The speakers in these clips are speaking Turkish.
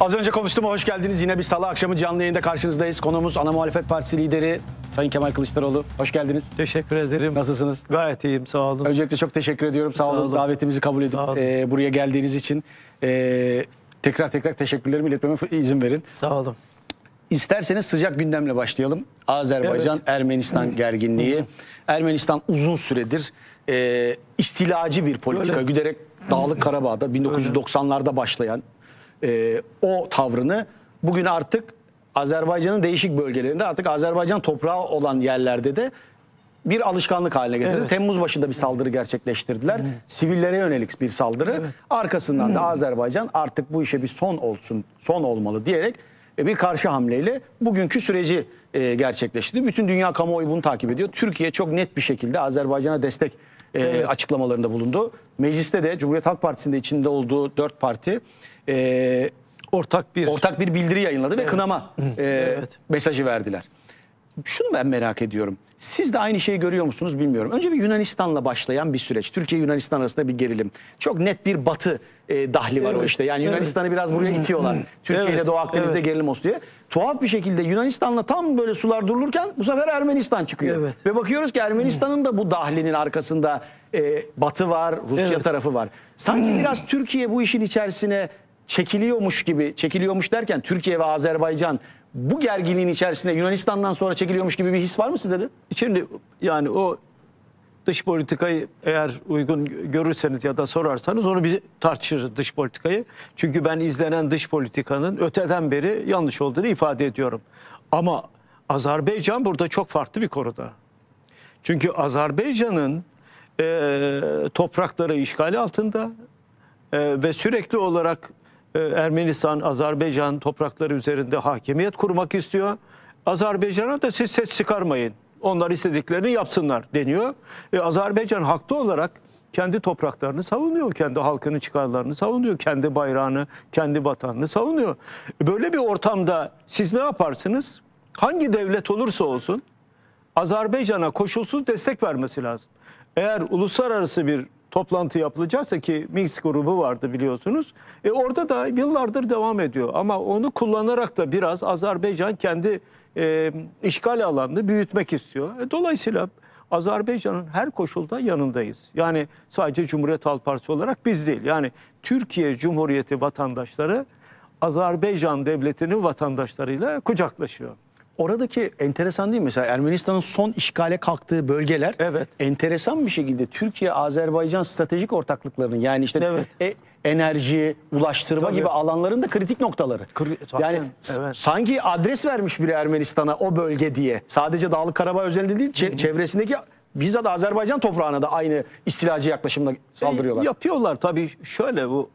Az önce konuştum. hoş geldiniz. Yine bir salı akşamı canlı yayında karşınızdayız. Konuğumuz ana muhalefet partisi lideri Sayın Kemal Kılıçdaroğlu. Hoş geldiniz. Teşekkür ederim. Nasılsınız? Gayet iyiyim sağ olun. Öncelikle çok teşekkür ediyorum. Sağ, sağ olun. olun davetimizi kabul edip e, buraya geldiğiniz için. E, tekrar tekrar teşekkürlerimi iletmeme izin verin. Sağ olun. İsterseniz sıcak gündemle başlayalım. Azerbaycan evet. Ermenistan gerginliği. Ermenistan uzun süredir e, istilacı bir politika Öyle. güderek Dağlık Karabağ'da 1990'larda başlayan e, o tavrını bugün artık Azerbaycan'ın değişik bölgelerinde artık Azerbaycan toprağı olan yerlerde de bir alışkanlık haline getirdi. Evet. Temmuz başında bir saldırı gerçekleştirdiler. Evet. Sivillere yönelik bir saldırı. Evet. Arkasından evet. da Azerbaycan artık bu işe bir son olsun, son olmalı diyerek e, bir karşı hamleyle bugünkü süreci e, gerçekleştirdi. Bütün dünya kamuoyu bunu takip ediyor. Türkiye çok net bir şekilde Azerbaycan'a destek e, evet. açıklamalarında bulundu. Mecliste de Cumhuriyet Halk Partisi'nde içinde olduğu dört parti e, ortak bir ortak bir bildiri yayınladı evet. ve kınama e, evet. mesajı verdiler. Şunu ben merak ediyorum. Siz de aynı şeyi görüyor musunuz bilmiyorum. Önce bir Yunanistan'la başlayan bir süreç. Türkiye Yunanistan arasında bir gerilim. Çok net bir batı e, dahli var o işte. Yani evet. Yunanistan'ı biraz buraya itiyorlar. Türkiye evet, ile Doğu Akdeniz'de evet. gerilim olsun diye. Tuhaf bir şekilde Yunanistan'la tam böyle sular durulurken bu sefer Ermenistan çıkıyor. Evet. Ve bakıyoruz ki Ermenistan'ın da bu dahlinin arkasında e, Batı var, Rusya evet. tarafı var. Sanki hmm. biraz Türkiye bu işin içerisine çekiliyormuş gibi, çekiliyormuş derken Türkiye ve Azerbaycan bu gerginliğin içerisine Yunanistan'dan sonra çekiliyormuş gibi bir his var mı sizde de? Şimdi yani o dış politikayı eğer uygun görürseniz ya da sorarsanız onu bir tartışırız dış politikayı. Çünkü ben izlenen dış politikanın öteden beri yanlış olduğunu ifade ediyorum. Ama Azerbaycan burada çok farklı bir konuda. Çünkü Azerbaycan'ın e, toprakları işgal altında e, ve sürekli olarak e, Ermenistan, Azerbaycan toprakları üzerinde hakimiyet kurmak istiyor. Azerbaycan'a da siz ses çıkarmayın. Onlar istediklerini yapsınlar deniyor. E, Azerbaycan haklı olarak kendi topraklarını savunuyor, kendi halkının çıkarlarını savunuyor, kendi bayrağını, kendi vatanını savunuyor. Böyle bir ortamda siz ne yaparsınız? Hangi devlet olursa olsun Azerbaycan'a koşulsuz destek vermesi lazım. Eğer uluslararası bir toplantı yapılacaksa ki Minsk grubu vardı biliyorsunuz. E orada da yıllardır devam ediyor ama onu kullanarak da biraz Azerbaycan kendi e, işgal alanını büyütmek istiyor. E, dolayısıyla Azerbaycan'ın her koşulda yanındayız. Yani sadece Cumhuriyet Halk Partisi olarak biz değil. Yani Türkiye Cumhuriyeti vatandaşları Azerbaycan devletinin vatandaşlarıyla kucaklaşıyor. Oradaki enteresan değil mi? Mesela Ermenistan'ın son işgale kalktığı bölgeler evet. enteresan bir şekilde Türkiye-Azerbaycan stratejik ortaklıklarının yani işte evet. e, enerji, ulaştırma Tabii. gibi alanların da kritik noktaları. Kır, zaten, yani evet. sanki adres vermiş biri Ermenistan'a o bölge diye. Sadece Dağlık Karabağ özelinde değil Hı -hı. çevresindeki bizzat Azerbaycan toprağına da aynı istilacı yaklaşımla şey, saldırıyorlar. Yapıyorlar tabii şöyle bu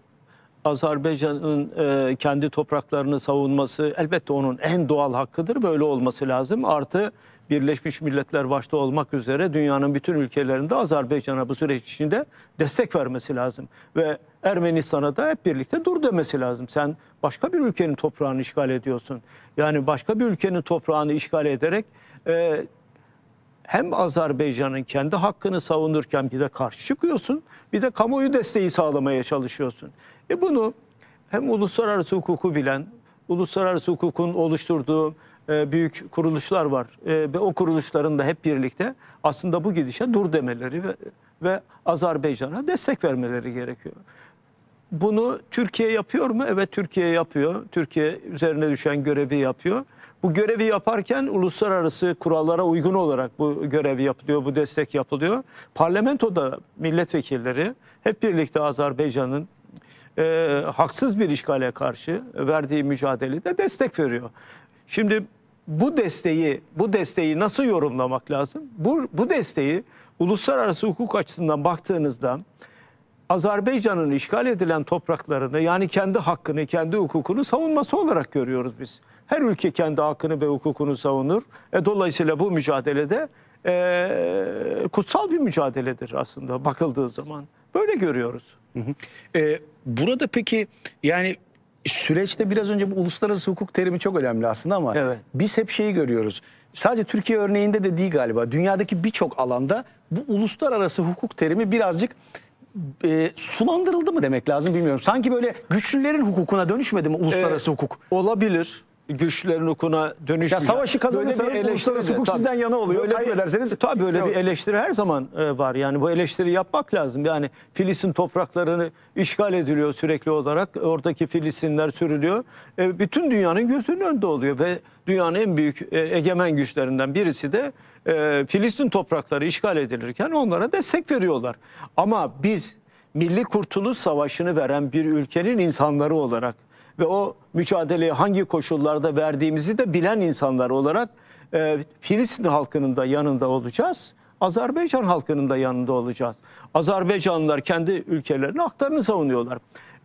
Azerbaycan'ın e, kendi topraklarını savunması elbette onun en doğal hakkıdır. Böyle olması lazım. Artı Birleşmiş Milletler başta olmak üzere dünyanın bütün ülkelerinde Azerbaycan'a bu süreç içinde destek vermesi lazım. Ve Ermenistan'a da hep birlikte dur demesi lazım. Sen başka bir ülkenin toprağını işgal ediyorsun. Yani başka bir ülkenin toprağını işgal ederek e, hem Azerbaycan'ın kendi hakkını savunurken bir de karşı çıkıyorsun bir de kamuoyu desteği sağlamaya çalışıyorsun. E bunu hem uluslararası hukuku bilen, uluslararası hukukun oluşturduğu e, büyük kuruluşlar var e, ve o kuruluşların da hep birlikte aslında bu gidişe dur demeleri ve, ve Azerbaycan'a destek vermeleri gerekiyor. Bunu Türkiye yapıyor mu? Evet Türkiye yapıyor. Türkiye üzerine düşen görevi yapıyor. Bu görevi yaparken uluslararası kurallara uygun olarak bu görevi yapılıyor, bu destek yapılıyor. Parlamentoda milletvekilleri hep birlikte Azerbaycan'ın e, haksız bir işgale karşı verdiği mücadelede destek veriyor. Şimdi bu desteği bu desteği nasıl yorumlamak lazım? Bu, bu desteği uluslararası hukuk açısından baktığınızda Azerbaycan'ın işgal edilen topraklarını yani kendi hakkını, kendi hukukunu savunması olarak görüyoruz biz. Her ülke kendi hakkını ve hukukunu savunur. E, dolayısıyla bu mücadelede e, kutsal bir mücadeledir aslında bakıldığı zaman. Böyle görüyoruz. Hı hı. E, Burada peki yani süreçte biraz önce bu uluslararası hukuk terimi çok önemli aslında ama evet. biz hep şeyi görüyoruz. Sadece Türkiye örneğinde de değil galiba. Dünyadaki birçok alanda bu uluslararası hukuk terimi birazcık e, sulandırıldı mı demek lazım bilmiyorum. Sanki böyle güçlülerin hukukuna dönüşmedi mi uluslararası ee, hukuk? Olabilir güçlerin hukukuna dönüş. savaşı kazanırsanız uluslararası hukuk tabii, sizden yana oluyor. Öyle ederseniz Tabii böyle yok. bir eleştiri her zaman e, var. Yani bu eleştiri yapmak lazım. Yani Filistin topraklarını işgal ediliyor sürekli olarak. Oradaki Filistinler sürülüyor. E, bütün dünyanın gözünün önünde oluyor ve dünyanın en büyük e, egemen güçlerinden birisi de e, Filistin toprakları işgal edilirken onlara destek veriyorlar. Ama biz Milli Kurtuluş Savaşı'nı veren bir ülkenin insanları olarak ve o mücadeleyi hangi koşullarda verdiğimizi de bilen insanlar olarak e, Filistin halkının da yanında olacağız. Azerbaycan halkının da yanında olacağız. Azerbaycanlılar kendi ülkelerine haklarını savunuyorlar.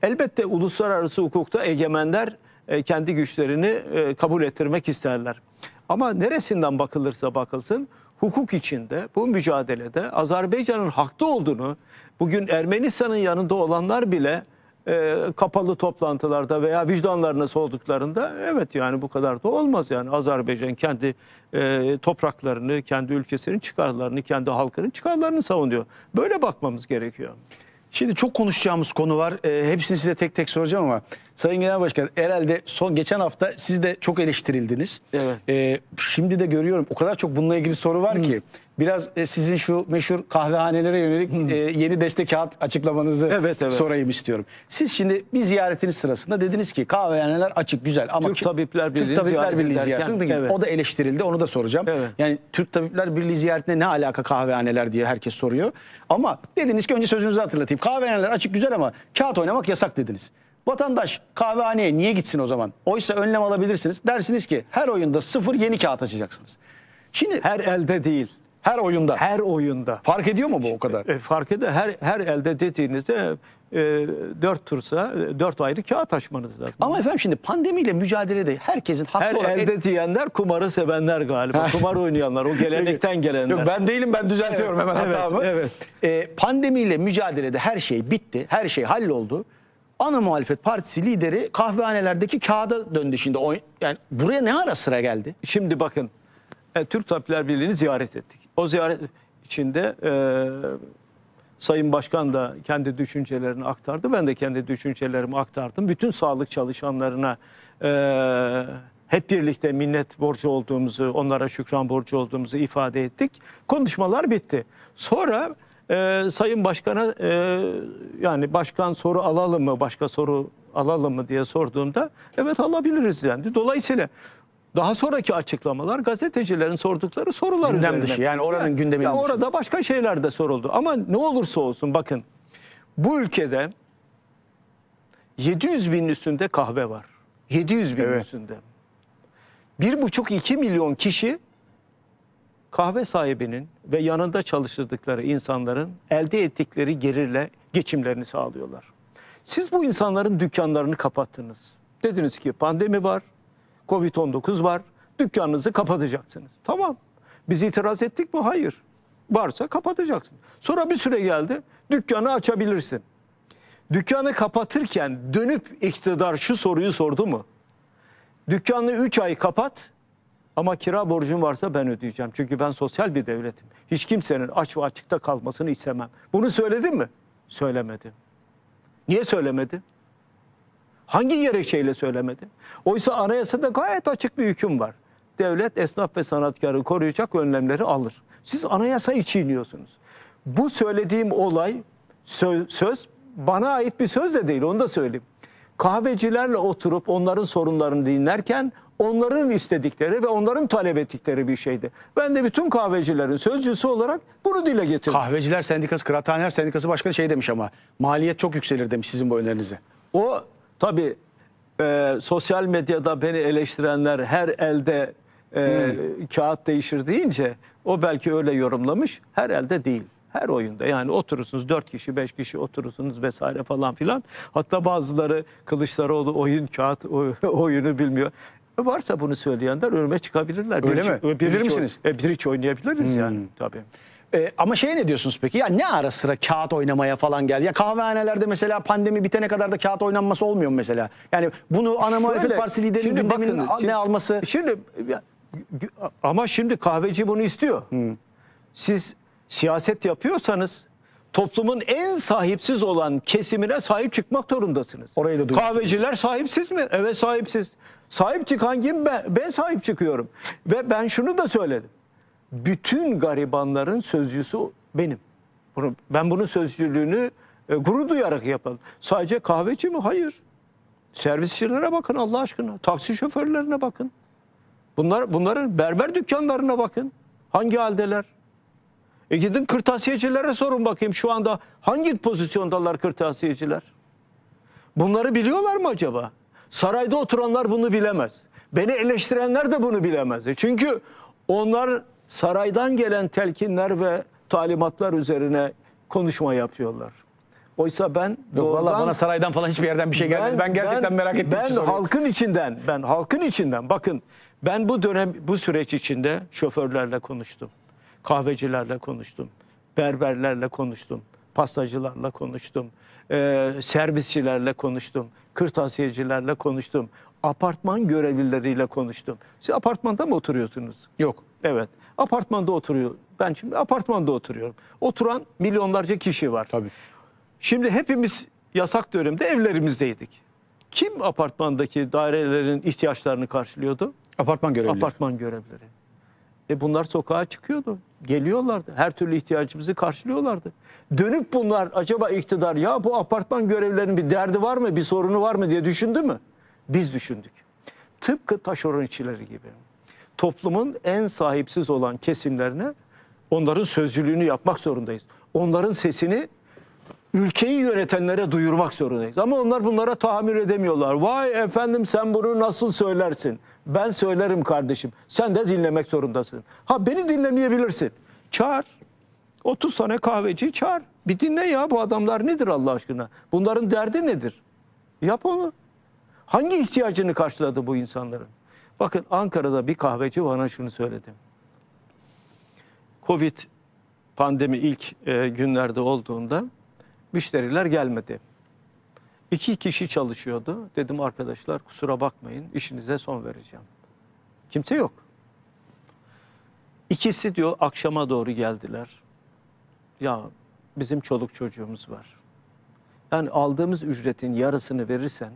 Elbette uluslararası hukukta egemenler e, kendi güçlerini e, kabul ettirmek isterler. Ama neresinden bakılırsa bakılsın hukuk içinde bu mücadelede Azerbaycan'ın haklı olduğunu bugün Ermenistan'ın yanında olanlar bile e, kapalı toplantılarda veya vicdanlarına solduklarında evet yani bu kadar da olmaz yani Azerbaycan kendi e, topraklarını, kendi ülkesinin çıkarlarını, kendi halkının çıkarlarını savunuyor. Böyle bakmamız gerekiyor. Şimdi çok konuşacağımız konu var. E, hepsini size tek tek soracağım ama Sayın Genel Başkan herhalde son geçen hafta siz de çok eleştirildiniz. Evet. E, şimdi de görüyorum o kadar çok bununla ilgili soru var Hı. Hmm. ki biraz e, sizin şu meşhur kahvehanelere yönelik e, yeni destek kağıt açıklamanızı evet, evet. sorayım istiyorum. Siz şimdi bir ziyaretiniz sırasında dediniz ki kahvehaneler açık güzel ama Türk Tabipler Birliği, Türk Tabipler Birliği ziyaretinde evet. o da eleştirildi onu da soracağım. Evet. Yani Türk Tabipler Birliği ziyaretine ne alaka kahvehaneler diye herkes soruyor. Ama dediniz ki önce sözünüzü hatırlatayım. Kahvehaneler açık güzel ama kağıt oynamak yasak dediniz. Vatandaş kahvehaneye niye gitsin o zaman? Oysa önlem alabilirsiniz. Dersiniz ki her oyunda sıfır yeni kağıt açacaksınız. Şimdi her elde değil. Her oyunda. Her oyunda. Fark ediyor mu bu o kadar? E, fark ediyor. Her, her elde dediğinizde e, 4 tursa 4 e, ayrı kağıt açmanız lazım. Ama efendim şimdi pandemiyle mücadelede herkesin haklı her olarak... Her elde diyenler kumarı sevenler galiba. Kumar oynayanlar, o gelenekten gelenler. Yok, ben değilim ben düzeltiyorum evet, hemen evet, hatamı. Evet. E, pandemiyle mücadelede her şey bitti, her şey halloldu. Ana muhalefet partisi lideri kahvehanelerdeki kağıda döndü şimdi. Yani buraya ne ara sıra geldi? Şimdi bakın e, Türk Tabipler Birliği'ni ziyaret ettik. O ziyaret içinde e, Sayın Başkan da kendi düşüncelerini aktardı. Ben de kendi düşüncelerimi aktardım. Bütün sağlık çalışanlarına e, hep birlikte minnet borcu olduğumuzu, onlara şükran borcu olduğumuzu ifade ettik. Konuşmalar bitti. Sonra e, Sayın Başkan'a e, yani başkan soru alalım mı, başka soru alalım mı diye sorduğumda evet alabiliriz dendi. Dolayısıyla daha sonraki açıklamalar gazetecilerin sordukları sorular Gündem üzerine. dışı yani oranın yani, gündeminin yani Orada başka şeyler de soruldu. Ama ne olursa olsun bakın bu ülkede 700 bin üstünde kahve var. 700 bin evet. üstünde. 1,5-2 milyon kişi kahve sahibinin ve yanında çalıştırdıkları insanların elde ettikleri gelirle geçimlerini sağlıyorlar. Siz bu insanların dükkanlarını kapattınız. Dediniz ki pandemi var, Covid-19 var. Dükkanınızı kapatacaksınız. Tamam. Biz itiraz ettik mi? Hayır. Varsa kapatacaksın. Sonra bir süre geldi. Dükkanı açabilirsin. Dükkanı kapatırken dönüp iktidar şu soruyu sordu mu? Dükkanı 3 ay kapat ama kira borcun varsa ben ödeyeceğim. Çünkü ben sosyal bir devletim. Hiç kimsenin aç ve açıkta kalmasını istemem. Bunu söyledin mi? Söylemedi. Niye söylemedi? Hangi gerekçeyle söylemedi? Oysa anayasada gayet açık bir hüküm var. Devlet esnaf ve sanatkarı koruyacak önlemleri alır. Siz anayasayı çiğniyorsunuz. Bu söylediğim olay söz, söz bana ait bir söz de değil onu da söyleyeyim. Kahvecilerle oturup onların sorunlarını dinlerken onların istedikleri ve onların talep ettikleri bir şeydi. Ben de bütün kahvecilerin sözcüsü olarak bunu dile getirdim. Kahveciler Sendikası, Kıraathaneler Sendikası Başkanı şey demiş ama maliyet çok yükselir demiş sizin bu önerinize. O Tabii e, sosyal medyada beni eleştirenler her elde e, hmm. kağıt değişir deyince o belki öyle yorumlamış. Her elde değil. Her oyunda yani oturursunuz dört kişi beş kişi oturursunuz vesaire falan filan. Hatta bazıları Kılıçdaroğlu oyun kağıt oyunu bilmiyor. E, varsa bunu söyleyenler önüme çıkabilirler. Öyle bir, mi? Bilir misiniz? E, bir hiç oynayabiliriz hmm. yani tabii. E, ama şeye ne diyorsunuz peki? Ya ne ara sıra kağıt oynamaya falan geldi? Ya kahvehanelerde mesela pandemi bitene kadar da kağıt oynanması olmuyor mu mesela? Yani bunu ana muhalefet partisi liderinin bakın, şimdi, ne alması? Şimdi ama şimdi kahveci bunu istiyor. Hmm. Siz siyaset yapıyorsanız toplumun en sahipsiz olan kesimine sahip çıkmak zorundasınız. Orayı da duyuyorsun. Kahveciler sahipsiz mi? Evet sahipsiz. Sahip çıkan kim? Ben, ben sahip çıkıyorum. Ve ben şunu da söyledim bütün garibanların sözcüsü benim. Bunu, ben bunun sözcülüğünü e, gurur duyarak yapalım. Sadece kahveci mi? Hayır. Servisçilere bakın Allah aşkına. Taksi şoförlerine bakın. Bunlar, bunların berber dükkanlarına bakın. Hangi haldeler? E gidin kırtasiyecilere sorun bakayım şu anda hangi pozisyondalar kırtasiyeciler? Bunları biliyorlar mı acaba? Sarayda oturanlar bunu bilemez. Beni eleştirenler de bunu bilemez. E çünkü onlar saraydan gelen telkinler ve talimatlar üzerine konuşma yapıyorlar. Oysa ben Yok, doğrudan... Valla bana saraydan falan hiçbir yerden bir şey gelmedi. Ben, ben gerçekten ben, merak ettim. Ben halkın içinden, ben halkın içinden. Bakın ben bu dönem, bu süreç içinde şoförlerle konuştum. Kahvecilerle konuştum. Berberlerle konuştum. Pastacılarla konuştum. E, servisçilerle konuştum. Kırtasiyecilerle konuştum. Apartman görevlileriyle konuştum. Siz apartmanda mı oturuyorsunuz? Yok. Evet. Apartmanda oturuyor. Ben şimdi apartmanda oturuyorum. Oturan milyonlarca kişi var. Tabii. Şimdi hepimiz yasak dönemde evlerimizdeydik. Kim apartmandaki dairelerin ihtiyaçlarını karşılıyordu? Apartman görevlileri. Apartman görevlileri. E bunlar sokağa çıkıyordu. Geliyorlardı. Her türlü ihtiyacımızı karşılıyorlardı. Dönüp bunlar acaba iktidar ya bu apartman görevlilerinin bir derdi var mı, bir sorunu var mı diye düşündü mü? Biz düşündük. Tıpkı taşeron işçileri gibi toplumun en sahipsiz olan kesimlerine onların sözcülüğünü yapmak zorundayız. Onların sesini ülkeyi yönetenlere duyurmak zorundayız. Ama onlar bunlara tahammül edemiyorlar. Vay efendim sen bunu nasıl söylersin? Ben söylerim kardeşim. Sen de dinlemek zorundasın. Ha beni dinlemeyebilirsin. Çağır. 30 tane kahveci çağır. Bir dinle ya bu adamlar nedir Allah aşkına? Bunların derdi nedir? Yap onu. Hangi ihtiyacını karşıladı bu insanların? Bakın Ankara'da bir kahveci bana şunu söyledi. Covid pandemi ilk e, günlerde olduğunda müşteriler gelmedi. İki kişi çalışıyordu. Dedim arkadaşlar kusura bakmayın işinize son vereceğim. Kimse yok. İkisi diyor akşama doğru geldiler. Ya bizim çoluk çocuğumuz var. Yani aldığımız ücretin yarısını verirsen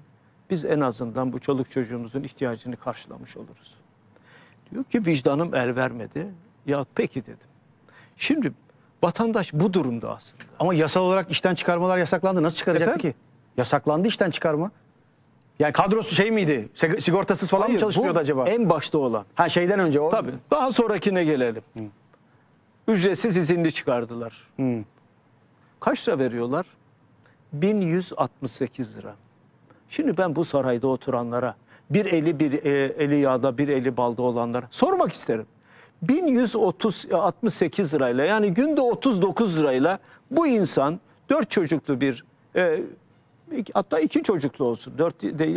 biz en azından bu çoluk çocuğumuzun ihtiyacını karşılamış oluruz. Diyor ki vicdanım el vermedi. Ya peki dedim. Şimdi vatandaş bu durumda aslında. Ama yasal olarak işten çıkarmalar yasaklandı. Nasıl çıkaracaktı Efendim? ki? Yasaklandı işten çıkarma. Yani kadrosu şey miydi? Sigortasız falan Hayır, mı çalışıyordu acaba? En başta olan. Ha şeyden önce o. Tabii. Daha sonrakine gelelim. Hı. Ücretsiz izinli çıkardılar. Hı. Kaç lira veriyorlar? 1168 lira. Şimdi ben bu sarayda oturanlara, bir eli bir e, eli yağda, bir eli balda olanlara sormak isterim. 1168 lirayla yani günde 39 lirayla bu insan dört çocuklu bir e, hatta iki çocuklu olsun. Dört değil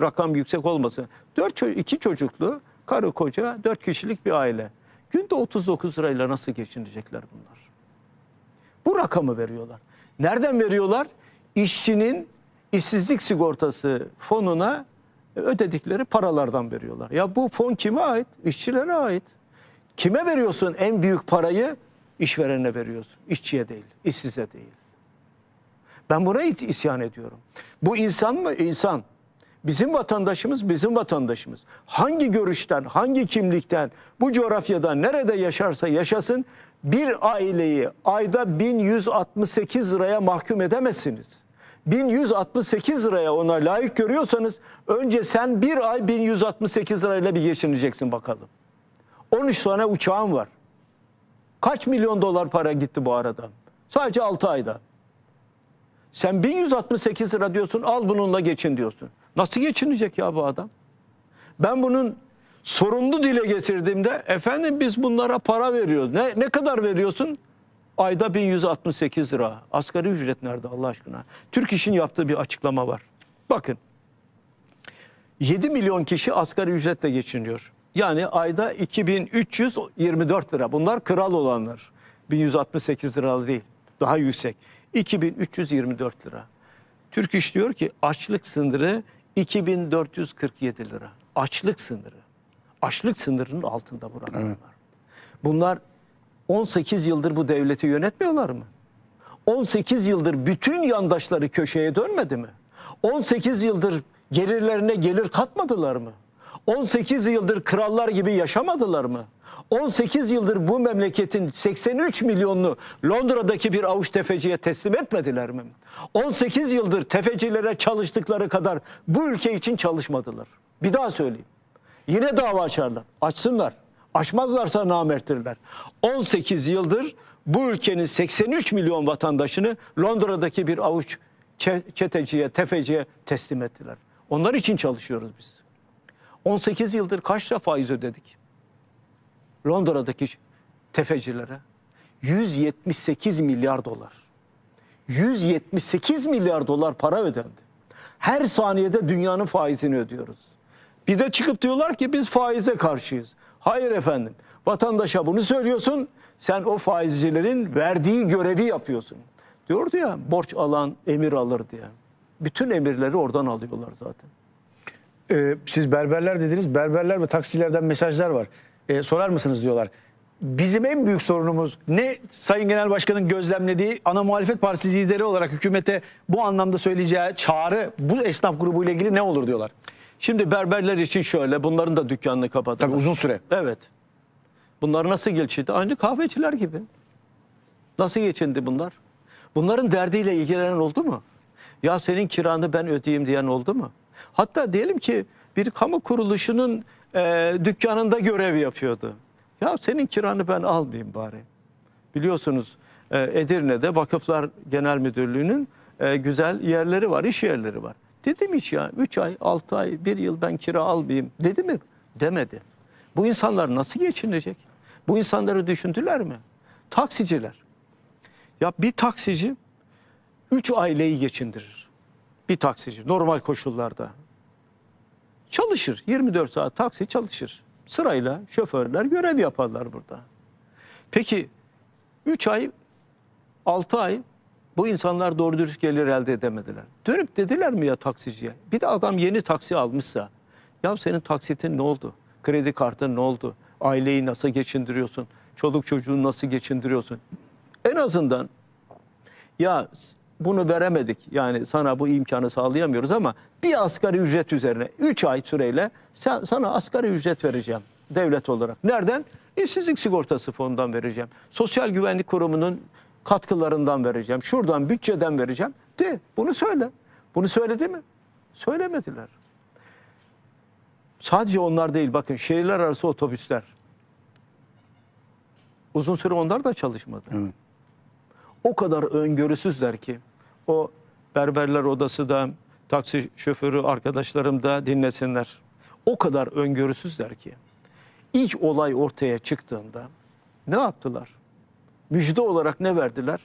rakam yüksek olmasın. Dört iki çocuklu karı koca dört kişilik bir aile. Günde 39 lirayla nasıl geçinecekler bunlar? Bu rakamı veriyorlar. Nereden veriyorlar? İşçinin işsizlik sigortası fonuna e, ödedikleri paralardan veriyorlar. Ya bu fon kime ait? İşçilere ait. Kime veriyorsun en büyük parayı? İşverene veriyorsun. İşçiye değil, işsize değil. Ben buna isyan ediyorum. Bu insan mı? İnsan. Bizim vatandaşımız bizim vatandaşımız. Hangi görüşten, hangi kimlikten, bu coğrafyada nerede yaşarsa yaşasın bir aileyi ayda 1168 liraya mahkum edemezsiniz. 1168 liraya ona layık görüyorsanız önce sen bir ay 1168 lirayla bir geçineceksin bakalım. 13 tane uçağın var. Kaç milyon dolar para gitti bu arada? Sadece 6 ayda. Sen 1168 lira diyorsun al bununla geçin diyorsun. Nasıl geçinecek ya bu adam? Ben bunun sorumlu dile getirdiğimde efendim biz bunlara para veriyoruz. Ne, ne kadar veriyorsun? Ayda 1168 lira. Asgari ücret nerede Allah aşkına? Türk İş'in yaptığı bir açıklama var. Bakın. 7 milyon kişi asgari ücretle geçiniyor. Yani ayda 2324 lira. Bunlar kral olanlar. 1168 lira değil. Daha yüksek. 2324 lira. Türk İş diyor ki açlık sınırı 2447 lira. Açlık sınırı. Açlık sınırının altında bu rakamlar. Evet. Bunlar 18 yıldır bu devleti yönetmiyorlar mı? 18 yıldır bütün yandaşları köşeye dönmedi mi? 18 yıldır gelirlerine gelir katmadılar mı? 18 yıldır krallar gibi yaşamadılar mı? 18 yıldır bu memleketin 83 milyonunu Londra'daki bir avuç tefeciye teslim etmediler mi? 18 yıldır tefecilere çalıştıkları kadar bu ülke için çalışmadılar. Bir daha söyleyeyim. Yine dava açarlar. Açsınlar. Aşmazlarsa namerttirler. 18 yıldır bu ülkenin 83 milyon vatandaşını Londra'daki bir avuç çeteciye, tefeciye teslim ettiler. Onlar için çalışıyoruz biz. 18 yıldır kaç defa faiz ödedik? Londra'daki tefecilere 178 milyar dolar. 178 milyar dolar para ödendi. Her saniyede dünyanın faizini ödüyoruz. Bir de çıkıp diyorlar ki biz faize karşıyız. Hayır efendim vatandaşa bunu söylüyorsun sen o faizcilerin verdiği görevi yapıyorsun. Diyordu ya borç alan emir alır diye. Bütün emirleri oradan alıyorlar zaten. Ee, siz berberler dediniz. Berberler ve taksilerden mesajlar var. Ee, sorar mısınız diyorlar. Bizim en büyük sorunumuz ne Sayın Genel Başkan'ın gözlemlediği ana muhalefet partisi lideri olarak hükümete bu anlamda söyleyeceği çağrı bu esnaf grubuyla ilgili ne olur diyorlar. Şimdi berberler için şöyle bunların da dükkanını kapattılar. Tabii uzun süre. Evet. Bunlar nasıl geçindi? Aynı kahveciler gibi. Nasıl geçindi bunlar? Bunların derdiyle ilgilenen oldu mu? Ya senin kiranı ben ödeyeyim diyen oldu mu? Hatta diyelim ki bir kamu kuruluşunun e, dükkanında görev yapıyordu. Ya senin kiranı ben almayayım bari. Biliyorsunuz e, Edirne'de Vakıflar Genel Müdürlüğü'nün e, güzel yerleri var, iş yerleri var. Dedim hiç ya 3 ay, 6 ay, 1 yıl ben kira almayayım dedi mi? Demedi. Bu insanlar nasıl geçinecek? Bu insanları düşündüler mi? Taksiciler. Ya bir taksici 3 aileyi geçindirir. Bir taksici normal koşullarda. Çalışır. 24 saat taksi çalışır. Sırayla şoförler görev yaparlar burada. Peki 3 ay, 6 ay bu insanlar doğru dürüst gelir elde edemediler. Dönüp dediler mi ya taksiciye? Bir de adam yeni taksi almışsa. Ya senin taksitin ne oldu? Kredi kartın ne oldu? Aileyi nasıl geçindiriyorsun? Çoluk çocuğu nasıl geçindiriyorsun? En azından ya bunu veremedik. Yani sana bu imkanı sağlayamıyoruz ama bir asgari ücret üzerine 3 ay süreyle sen, sana asgari ücret vereceğim devlet olarak. Nereden? İşsizlik sigortası fonundan vereceğim. Sosyal güvenlik kurumunun katkılarından vereceğim, şuradan bütçeden vereceğim de bunu söyle. Bunu söyledi mi? Söylemediler. Sadece onlar değil bakın şehirler arası otobüsler. Uzun süre onlar da çalışmadı. Evet. O kadar öngörüsüzler ki o berberler odası da taksi şoförü arkadaşlarım da dinlesinler. O kadar öngörüsüzler ki ilk olay ortaya çıktığında ne yaptılar? müjde olarak ne verdiler?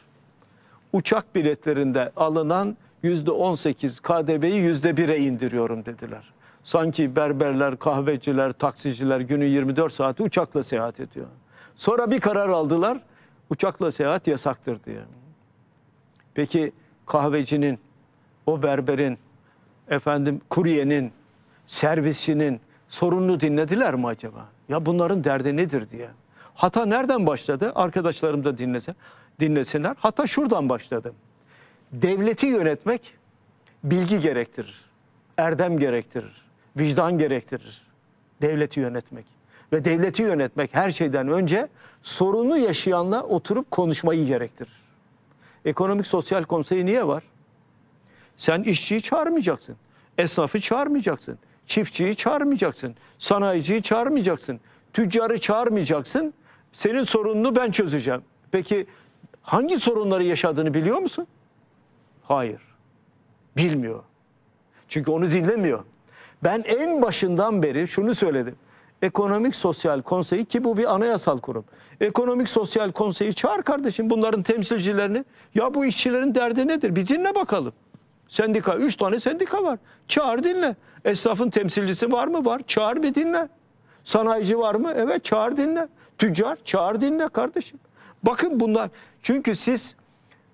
Uçak biletlerinde alınan yüzde on sekiz KDV'yi yüzde bire indiriyorum dediler. Sanki berberler, kahveciler, taksiciler günü 24 saati uçakla seyahat ediyor. Sonra bir karar aldılar uçakla seyahat yasaktır diye. Peki kahvecinin, o berberin, efendim kuryenin, servisçinin sorununu dinlediler mi acaba? Ya bunların derdi nedir diye. Hata nereden başladı? Arkadaşlarım da dinlese, dinlesinler. Hata şuradan başladı. Devleti yönetmek bilgi gerektirir. Erdem gerektirir. Vicdan gerektirir. Devleti yönetmek. Ve devleti yönetmek her şeyden önce sorunu yaşayanla oturup konuşmayı gerektirir. Ekonomik Sosyal Konseyi niye var? Sen işçiyi çağırmayacaksın. Esnafı çağırmayacaksın. Çiftçiyi çağırmayacaksın. Sanayiciyi çağırmayacaksın. Tüccarı çağırmayacaksın. Senin sorununu ben çözeceğim. Peki hangi sorunları yaşadığını biliyor musun? Hayır. Bilmiyor. Çünkü onu dinlemiyor. Ben en başından beri şunu söyledim. Ekonomik Sosyal Konseyi ki bu bir anayasal kurum. Ekonomik Sosyal Konseyi çağır kardeşim bunların temsilcilerini. Ya bu işçilerin derdi nedir? Bir dinle bakalım. Sendika, üç tane sendika var. Çağır dinle. Esnafın temsilcisi var mı? Var. Çağır bir dinle. Sanayici var mı? Evet çağır dinle. Tüccar çağır dinle kardeşim. Bakın bunlar çünkü siz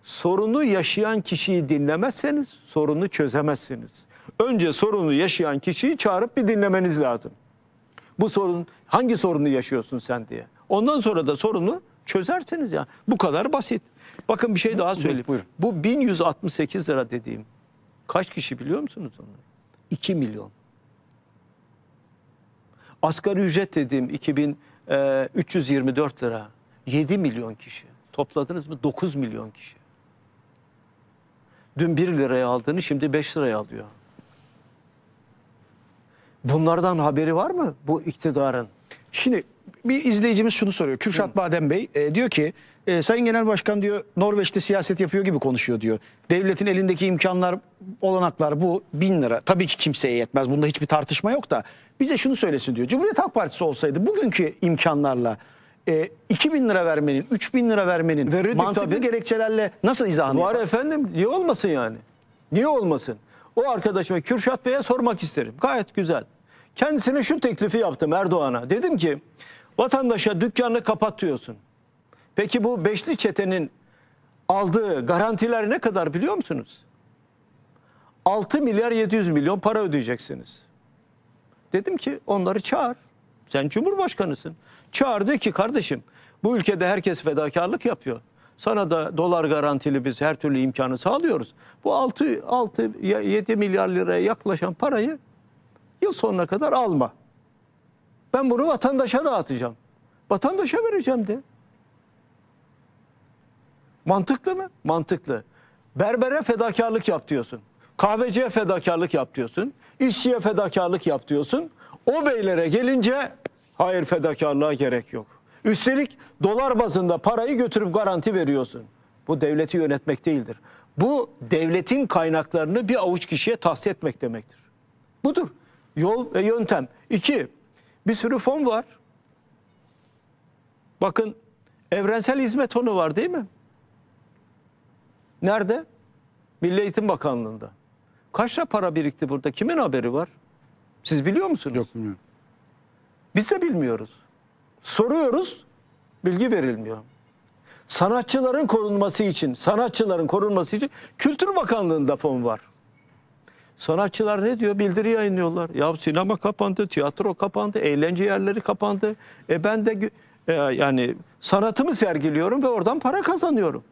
sorunu yaşayan kişiyi dinlemezseniz sorunu çözemezsiniz. Önce sorunu yaşayan kişiyi çağırıp bir dinlemeniz lazım. Bu sorun hangi sorunu yaşıyorsun sen diye. Ondan sonra da sorunu çözersiniz ya. Yani. Bu kadar basit. Bakın bir şey daha söyleyeyim. Buyurun. Bu 1168 lira dediğim kaç kişi biliyor musunuz onu? 2 milyon. Asgari ücret dediğim 2000 e, ee, 324 lira 7 milyon kişi. Topladınız mı 9 milyon kişi. Dün 1 liraya aldığını şimdi 5 liraya alıyor. Bunlardan haberi var mı bu iktidarın? Şimdi bir izleyicimiz şunu soruyor. Kürşat Hı. Badem Bey e, diyor ki e, Sayın Genel Başkan diyor Norveç'te siyaset yapıyor gibi konuşuyor diyor. Devletin elindeki imkanlar, olanaklar bu bin lira. Tabii ki kimseye yetmez. Bunda hiçbir tartışma yok da bize şunu söylesin diyor. Cumhuriyet Halk Partisi olsaydı bugünkü imkanlarla e, 2 bin lira vermenin, 3 bin lira vermenin Verirdik mantıklı tabii. gerekçelerle nasıl izahını Var yapar? efendim niye olmasın yani? Niye olmasın? O arkadaşıma Kürşat Bey'e sormak isterim. Gayet güzel. Kendisine şu teklifi yaptım Erdoğan'a. Dedim ki vatandaşa dükkanını kapatıyorsun. Peki bu beşli çetenin aldığı garantiler ne kadar biliyor musunuz? 6 milyar 700 milyon para ödeyeceksiniz. Dedim ki onları çağır. Sen cumhurbaşkanısın. Çağırdı ki kardeşim bu ülkede herkes fedakarlık yapıyor. Sana da dolar garantili biz her türlü imkanı sağlıyoruz. Bu 6 6 7 milyar liraya yaklaşan parayı yıl sonuna kadar alma. Ben bunu vatandaşa dağıtacağım. Vatandaşa vereceğim de. Mantıklı mı? Mantıklı. Berbere fedakarlık yap diyorsun. Kahveciye fedakarlık yap diyorsun işçiye fedakarlık yap diyorsun. O beylere gelince hayır fedakarlığa gerek yok. Üstelik dolar bazında parayı götürüp garanti veriyorsun. Bu devleti yönetmek değildir. Bu devletin kaynaklarını bir avuç kişiye tahsis etmek demektir. Budur. Yol ve yöntem. İki, bir sürü fon var. Bakın evrensel hizmet fonu var değil mi? Nerede? Milli Eğitim Bakanlığı'nda. Kaşa para birikti burada? Kimin haberi var? Siz biliyor musunuz? Yok bilmiyorum. Biz de bilmiyoruz. Soruyoruz, bilgi verilmiyor. Sanatçıların korunması için, sanatçıların korunması için Kültür Bakanlığı'nda fon var. Sanatçılar ne diyor? Bildiri yayınlıyorlar. Ya sinema kapandı, tiyatro kapandı, eğlence yerleri kapandı. E ben de e, yani sanatımı sergiliyorum ve oradan para kazanıyorum.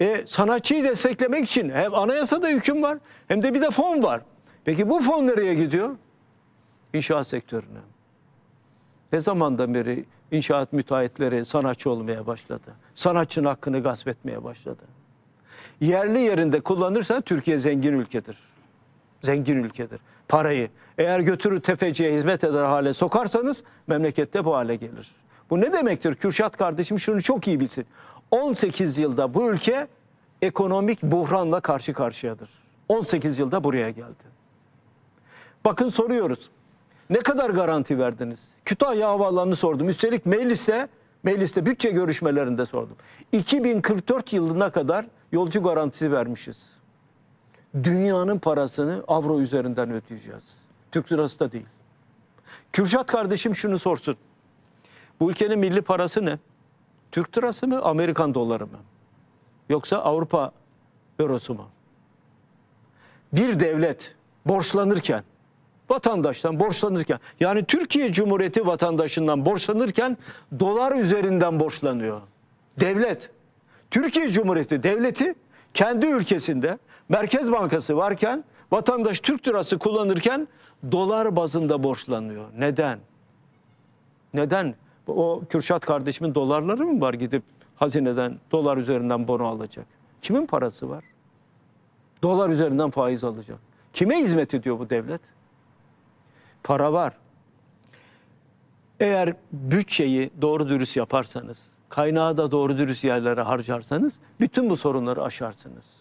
E, sanatçıyı desteklemek için hem anayasada hüküm var hem de bir de fon var. Peki bu fon nereye gidiyor? İnşaat sektörüne. Ne zamandan beri inşaat müteahhitleri sanatçı olmaya başladı? Sanatçının hakkını gasp etmeye başladı. Yerli yerinde kullanırsa Türkiye zengin ülkedir. Zengin ülkedir. Parayı eğer götürür tefeciye hizmet eder hale sokarsanız memlekette bu hale gelir. Bu ne demektir? Kürşat kardeşim şunu çok iyi bilsin. 18 yılda bu ülke ekonomik buhranla karşı karşıyadır. 18 yılda buraya geldi. Bakın soruyoruz. Ne kadar garanti verdiniz? Kütahya havaalanını sordum. Üstelik mecliste, mecliste bütçe görüşmelerinde sordum. 2044 yılına kadar yolcu garantisi vermişiz. Dünyanın parasını avro üzerinden ödeyeceğiz. Türk lirası da değil. Kürşat kardeşim şunu sorsun. Bu ülkenin milli parası ne? Türk lirası mı, Amerikan doları mı? Yoksa Avrupa eurosu mu? Bir devlet borçlanırken, vatandaştan borçlanırken, yani Türkiye Cumhuriyeti vatandaşından borçlanırken dolar üzerinden borçlanıyor. Devlet, Türkiye Cumhuriyeti devleti kendi ülkesinde Merkez Bankası varken vatandaş Türk lirası kullanırken dolar bazında borçlanıyor. Neden? Neden? o Kürşat kardeşimin dolarları mı var gidip hazineden dolar üzerinden bono alacak? Kimin parası var? Dolar üzerinden faiz alacak. Kime hizmet ediyor bu devlet? Para var. Eğer bütçeyi doğru dürüst yaparsanız, kaynağı da doğru dürüst yerlere harcarsanız bütün bu sorunları aşarsınız.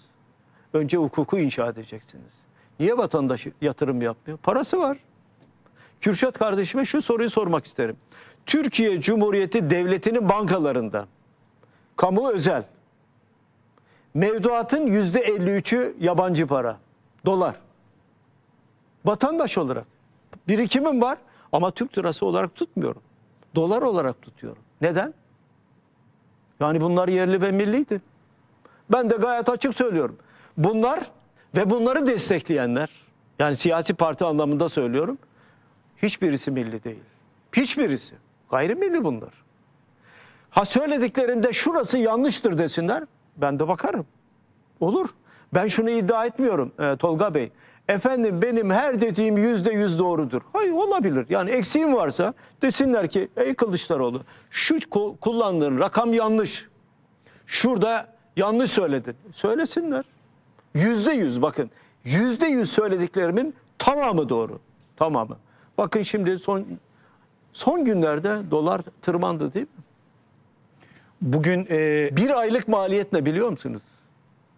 Önce hukuku inşa edeceksiniz. Niye vatandaş yatırım yapmıyor? Parası var. Kürşat kardeşime şu soruyu sormak isterim. Türkiye Cumhuriyeti Devleti'nin bankalarında kamu özel mevduatın yüzde 53'ü yabancı para dolar vatandaş olarak birikimim var ama Türk lirası olarak tutmuyorum dolar olarak tutuyorum neden yani bunlar yerli ve milliydi ben de gayet açık söylüyorum bunlar ve bunları destekleyenler yani siyasi parti anlamında söylüyorum hiçbirisi milli değil hiçbirisi Gayrimilli bunlar. Ha söylediklerinde şurası yanlıştır desinler. Ben de bakarım. Olur. Ben şunu iddia etmiyorum e, Tolga Bey. Efendim benim her dediğim yüzde yüz doğrudur. Hayır olabilir. Yani eksiğim varsa desinler ki ey Kılıçdaroğlu şu kullandığın rakam yanlış. Şurada yanlış söyledin. Söylesinler. Yüzde yüz bakın. Yüzde yüz söylediklerimin tamamı doğru. Tamamı. Bakın şimdi son Son günlerde dolar tırmandı değil mi? Bugün e, bir aylık maliyet ne biliyor musunuz?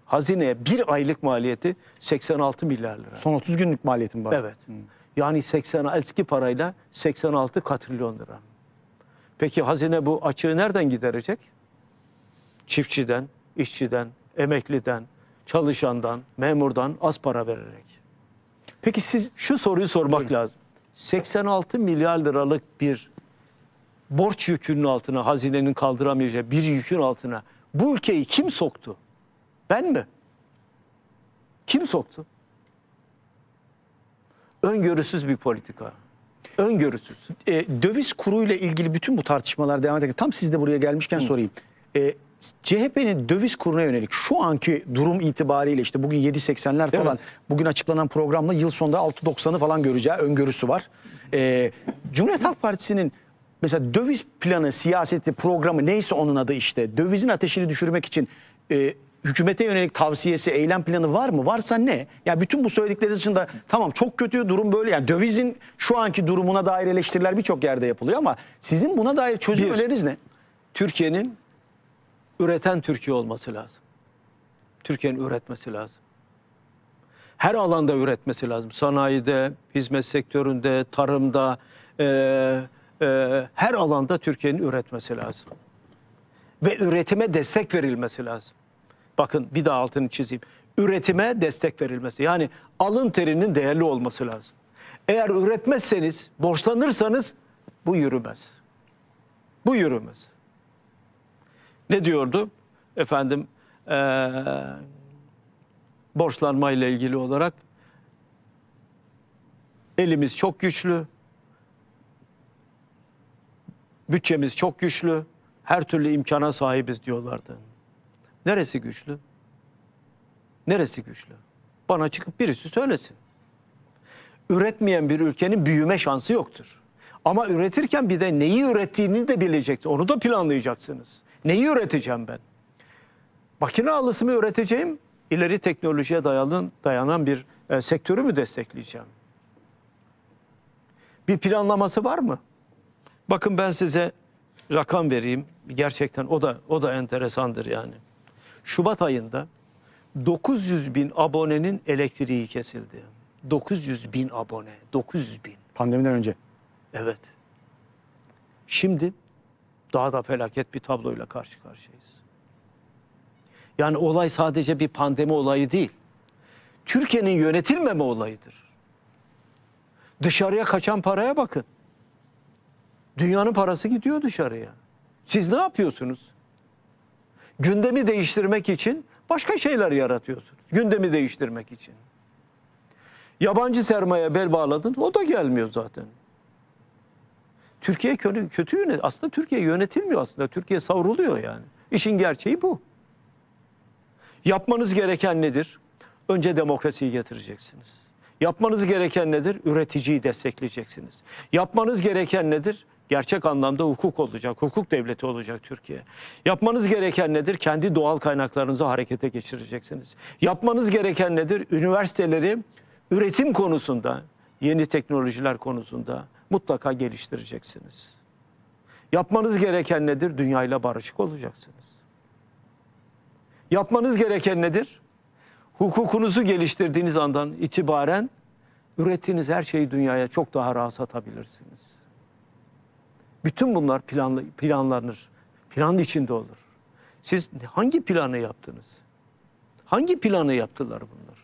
Hazineye bir aylık maliyeti 86 milyar lira. Son 30 günlük maliyetin var. Evet. Hmm. Yani 80 eski parayla 86 katrilyon lira. Peki hazine bu açığı nereden giderecek? Çiftçiden, işçiden, emekliden, çalışandan, memurdan az para vererek. Peki siz şu soruyu sormak Buyurun. lazım. 86 milyar liralık bir borç yükünün altına, hazinenin kaldıramayacağı bir yükün altına bu ülkeyi kim soktu? Ben mi? Kim soktu? Öngörüsüz bir politika. Öngörüsüz. E, döviz kuruyla ilgili bütün bu tartışmalar devam ediyor. tam siz de buraya gelmişken Hı. sorayım. E, CHP'nin döviz kuruna yönelik şu anki durum itibariyle işte bugün 7.80'ler falan bugün açıklanan programla yıl sonunda 6.90'ı falan göreceği öngörüsü var. Ee, Cumhuriyet Halk Partisi'nin mesela döviz planı, siyaseti, programı neyse onun adı işte dövizin ateşini düşürmek için e, hükümete yönelik tavsiyesi, eylem planı var mı? Varsa ne? yani bütün bu söyledikleriniz için de tamam çok kötü durum böyle. Yani dövizin şu anki durumuna dair eleştiriler birçok yerde yapılıyor ama sizin buna dair çözüm Bir, öneriniz ne? Türkiye'nin üreten Türkiye olması lazım. Türkiye'nin üretmesi lazım. Her alanda üretmesi lazım. Sanayide, hizmet sektöründe, tarımda, e, e, her alanda Türkiye'nin üretmesi lazım. Ve üretime destek verilmesi lazım. Bakın bir daha altını çizeyim. Üretime destek verilmesi. Yani alın terinin değerli olması lazım. Eğer üretmezseniz, borçlanırsanız bu yürümez. Bu yürümez. Ne diyordu? Efendim e, borçlanma ile ilgili olarak elimiz çok güçlü, bütçemiz çok güçlü, her türlü imkana sahibiz diyorlardı. Neresi güçlü? Neresi güçlü? Bana çıkıp birisi söylesin. Üretmeyen bir ülkenin büyüme şansı yoktur. Ama üretirken bir de neyi ürettiğini de bileceksiniz. Onu da planlayacaksınız. Neyi üreteceğim ben? Makine alısımı mı üreteceğim? İleri teknolojiye dayalı, dayanan bir e, sektörü mü destekleyeceğim? Bir planlaması var mı? Bakın ben size rakam vereyim. Gerçekten o da o da enteresandır yani. Şubat ayında 900 bin abonenin elektriği kesildi. 900 bin abone, 900 bin. Pandemiden önce. Evet. Şimdi daha da felaket bir tabloyla karşı karşıyayız. Yani olay sadece bir pandemi olayı değil. Türkiye'nin yönetilmeme olayıdır. Dışarıya kaçan paraya bakın. Dünyanın parası gidiyor dışarıya. Siz ne yapıyorsunuz? Gündemi değiştirmek için başka şeyler yaratıyorsunuz. Gündemi değiştirmek için. Yabancı sermaye bel bağladın o da gelmiyor zaten. Türkiye kötü, kötü yönet aslında Türkiye yönetilmiyor aslında. Türkiye savruluyor yani. İşin gerçeği bu. Yapmanız gereken nedir? Önce demokrasiyi getireceksiniz. Yapmanız gereken nedir? Üreticiyi destekleyeceksiniz. Yapmanız gereken nedir? Gerçek anlamda hukuk olacak, hukuk devleti olacak Türkiye. Yapmanız gereken nedir? Kendi doğal kaynaklarınızı harekete geçireceksiniz. Yapmanız gereken nedir? Üniversiteleri üretim konusunda, yeni teknolojiler konusunda, mutlaka geliştireceksiniz. Yapmanız gereken nedir? Dünyayla barışık olacaksınız. Yapmanız gereken nedir? Hukukunuzu geliştirdiğiniz andan itibaren ürettiğiniz her şeyi dünyaya çok daha rahat satabilirsiniz. Bütün bunlar planlı, planlanır. Plan içinde olur. Siz hangi planı yaptınız? Hangi planı yaptılar bunlar?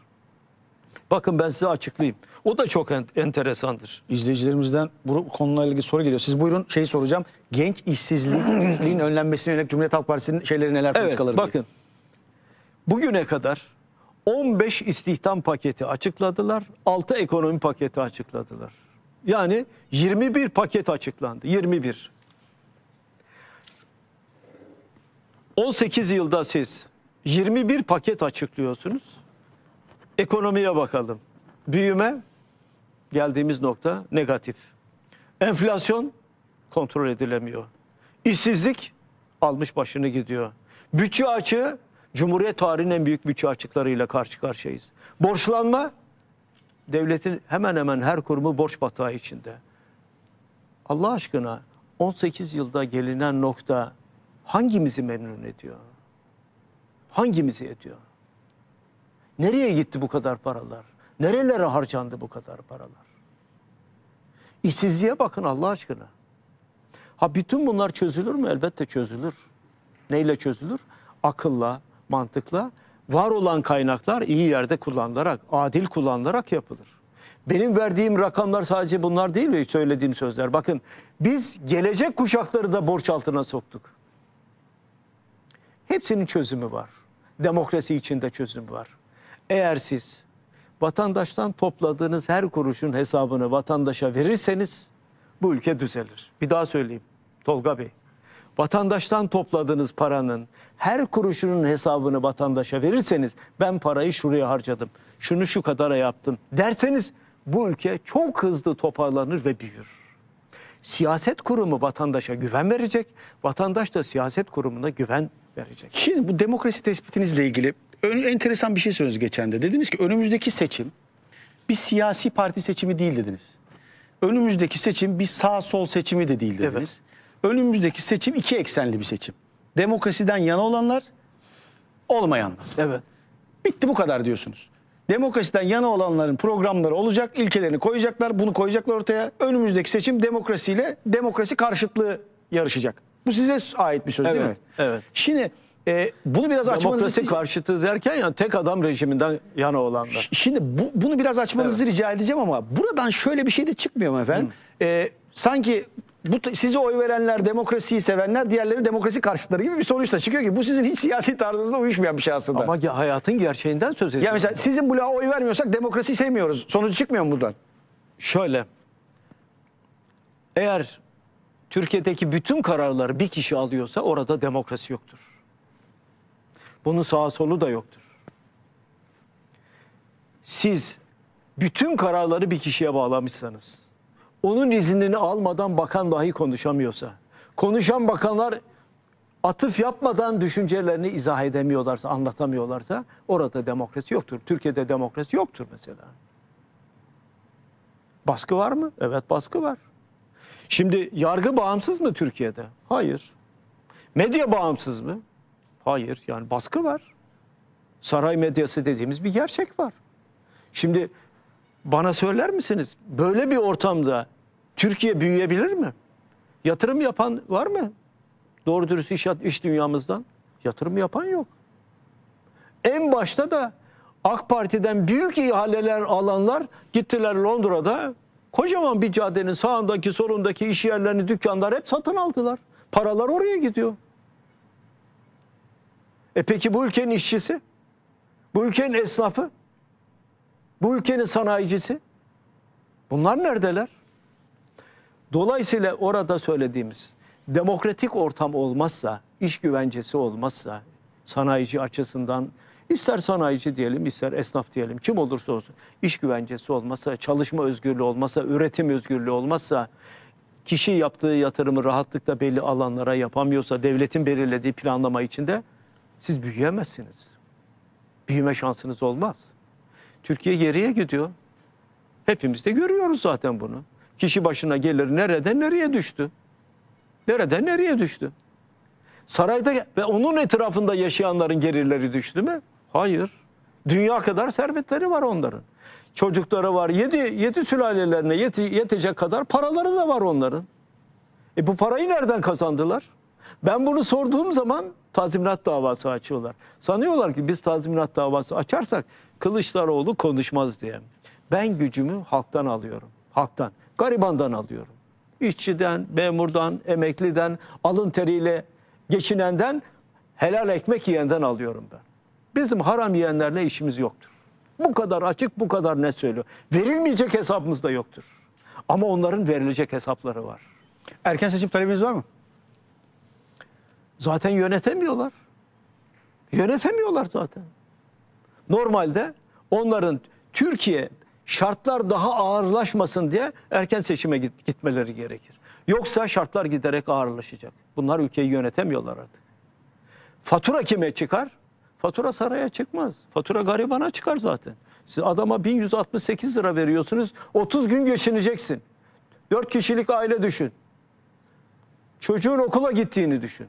Bakın ben size açıklayayım. O da çok en, enteresandır. İzleyicilerimizden bu konuyla ilgili soru geliyor. Siz buyurun şeyi soracağım. Genç işsizliğin önlenmesine yönelik Cumhuriyet Halk Partisi'nin şeyleri neler evet, politikaları? bakın. Bugüne kadar 15 istihdam paketi açıkladılar. 6 ekonomi paketi açıkladılar. Yani 21 paket açıklandı. 21. 18 yılda siz 21 paket açıklıyorsunuz. Ekonomiye bakalım. Büyüme geldiğimiz nokta negatif. Enflasyon kontrol edilemiyor. İşsizlik almış başını gidiyor. Bütçe açığı Cumhuriyet tarihinin en büyük bütçe açıklarıyla karşı karşıyayız. Borçlanma devletin hemen hemen her kurumu borç batağı içinde. Allah aşkına 18 yılda gelinen nokta hangimizi memnun ediyor? Hangimizi ediyor? Nereye gitti bu kadar paralar? Nerelere harcandı bu kadar paralar? İşsizliğe bakın Allah aşkına. Ha bütün bunlar çözülür mü? Elbette çözülür. Neyle çözülür? Akılla, mantıkla, var olan kaynaklar iyi yerde kullanılarak, adil kullanılarak yapılır. Benim verdiğim rakamlar sadece bunlar değil mi? Söylediğim sözler. Bakın biz gelecek kuşakları da borç altına soktuk. Hepsinin çözümü var. Demokrasi içinde çözüm var. Eğer siz vatandaştan topladığınız her kuruşun hesabını vatandaşa verirseniz bu ülke düzelir. Bir daha söyleyeyim Tolga Bey. Vatandaştan topladığınız paranın her kuruşunun hesabını vatandaşa verirseniz ben parayı şuraya harcadım, şunu şu kadara yaptım derseniz bu ülke çok hızlı toparlanır ve büyür. Siyaset kurumu vatandaşa güven verecek, vatandaş da siyaset kurumuna güven verecek. Şimdi bu demokrasi tespitinizle ilgili Ön, enteresan bir şey söylediniz geçen de. Dediniz ki önümüzdeki seçim bir siyasi parti seçimi değil dediniz. Önümüzdeki seçim bir sağ sol seçimi de değil dediniz. Evet. Önümüzdeki seçim iki eksenli bir seçim. Demokrasiden yana olanlar, olmayanlar. Evet. Bitti bu kadar diyorsunuz. Demokrasiden yana olanların programları olacak, ilkelerini koyacaklar, bunu koyacaklar ortaya. Önümüzdeki seçim demokrasiyle demokrasi karşıtlığı yarışacak. Bu size ait bir söz evet, değil mi? Evet. Şimdi e, bunu biraz açmanızı... Demokrasi karşıtı derken yani tek adam rejiminden yana olanlar. Şimdi bu, bunu biraz açmanızı evet. rica edeceğim ama buradan şöyle bir şey de çıkmıyor mu efendim? E, sanki bu size oy verenler demokrasiyi sevenler diğerleri demokrasi karşıtları gibi bir sonuçla çıkıyor ki bu sizin hiç siyasi tarzınızla uyuşmayan bir şey aslında. Ama hayatın gerçeğinden söz ediyoruz. Ya mesela sizin bloğa oy vermiyorsak demokrasiyi sevmiyoruz. Sonucu çıkmıyor mu buradan? Şöyle. Eğer Türkiye'deki bütün kararları bir kişi alıyorsa orada demokrasi yoktur. Bunun sağa solu da yoktur. Siz bütün kararları bir kişiye bağlamışsanız, onun iznini almadan bakan dahi konuşamıyorsa, konuşan bakanlar atıf yapmadan düşüncelerini izah edemiyorlarsa, anlatamıyorlarsa orada demokrasi yoktur. Türkiye'de demokrasi yoktur mesela. Baskı var mı? Evet baskı var. Şimdi yargı bağımsız mı Türkiye'de? Hayır. Medya bağımsız mı? Hayır yani baskı var. Saray medyası dediğimiz bir gerçek var. Şimdi bana söyler misiniz böyle bir ortamda Türkiye büyüyebilir mi? Yatırım yapan var mı? Doğru dürüst iş, iş dünyamızdan yatırım yapan yok. En başta da AK Parti'den büyük ihaleler alanlar gittiler Londra'da kocaman bir caddenin sağındaki solundaki iş yerlerini dükkanlar hep satın aldılar. Paralar oraya gidiyor. E peki bu ülkenin işçisi? Bu ülkenin esnafı? Bu ülkenin sanayicisi? Bunlar neredeler? Dolayısıyla orada söylediğimiz demokratik ortam olmazsa, iş güvencesi olmazsa sanayici açısından ister sanayici diyelim ister esnaf diyelim kim olursa olsun iş güvencesi olmazsa, çalışma özgürlüğü olmazsa, üretim özgürlüğü olmazsa kişi yaptığı yatırımı rahatlıkla belli alanlara yapamıyorsa devletin belirlediği planlama içinde siz büyüyemezsiniz. Büyüme şansınız olmaz. Türkiye geriye gidiyor. Hepimiz de görüyoruz zaten bunu. Kişi başına gelir nereden nereye düştü? Nereden nereye düştü? Sarayda ve onun etrafında yaşayanların gelirleri düştü mü? Hayır. Dünya kadar servetleri var onların. Çocukları var. Yedi, yedi sülalelerine yete, yetecek kadar paraları da var onların. E bu parayı nereden kazandılar? Ben bunu sorduğum zaman tazminat davası açıyorlar. Sanıyorlar ki biz tazminat davası açarsak Kılıçdaroğlu konuşmaz diye. Ben gücümü halktan alıyorum. Halktan. Garibandan alıyorum. İşçiden, memurdan, emekliden, alın teriyle geçinenden, helal ekmek yiyenden alıyorum ben. Bizim haram yiyenlerle işimiz yoktur. Bu kadar açık, bu kadar ne söylüyor. Verilmeyecek hesabımız da yoktur. Ama onların verilecek hesapları var. Erken seçim talebiniz var mı? Zaten yönetemiyorlar. Yönetemiyorlar zaten. Normalde onların Türkiye şartlar daha ağırlaşmasın diye erken seçime git gitmeleri gerekir. Yoksa şartlar giderek ağırlaşacak. Bunlar ülkeyi yönetemiyorlar artık. Fatura kime çıkar? Fatura saraya çıkmaz. Fatura garibana çıkar zaten. Siz adama 1168 lira veriyorsunuz. 30 gün geçineceksin. 4 kişilik aile düşün. Çocuğun okula gittiğini düşün.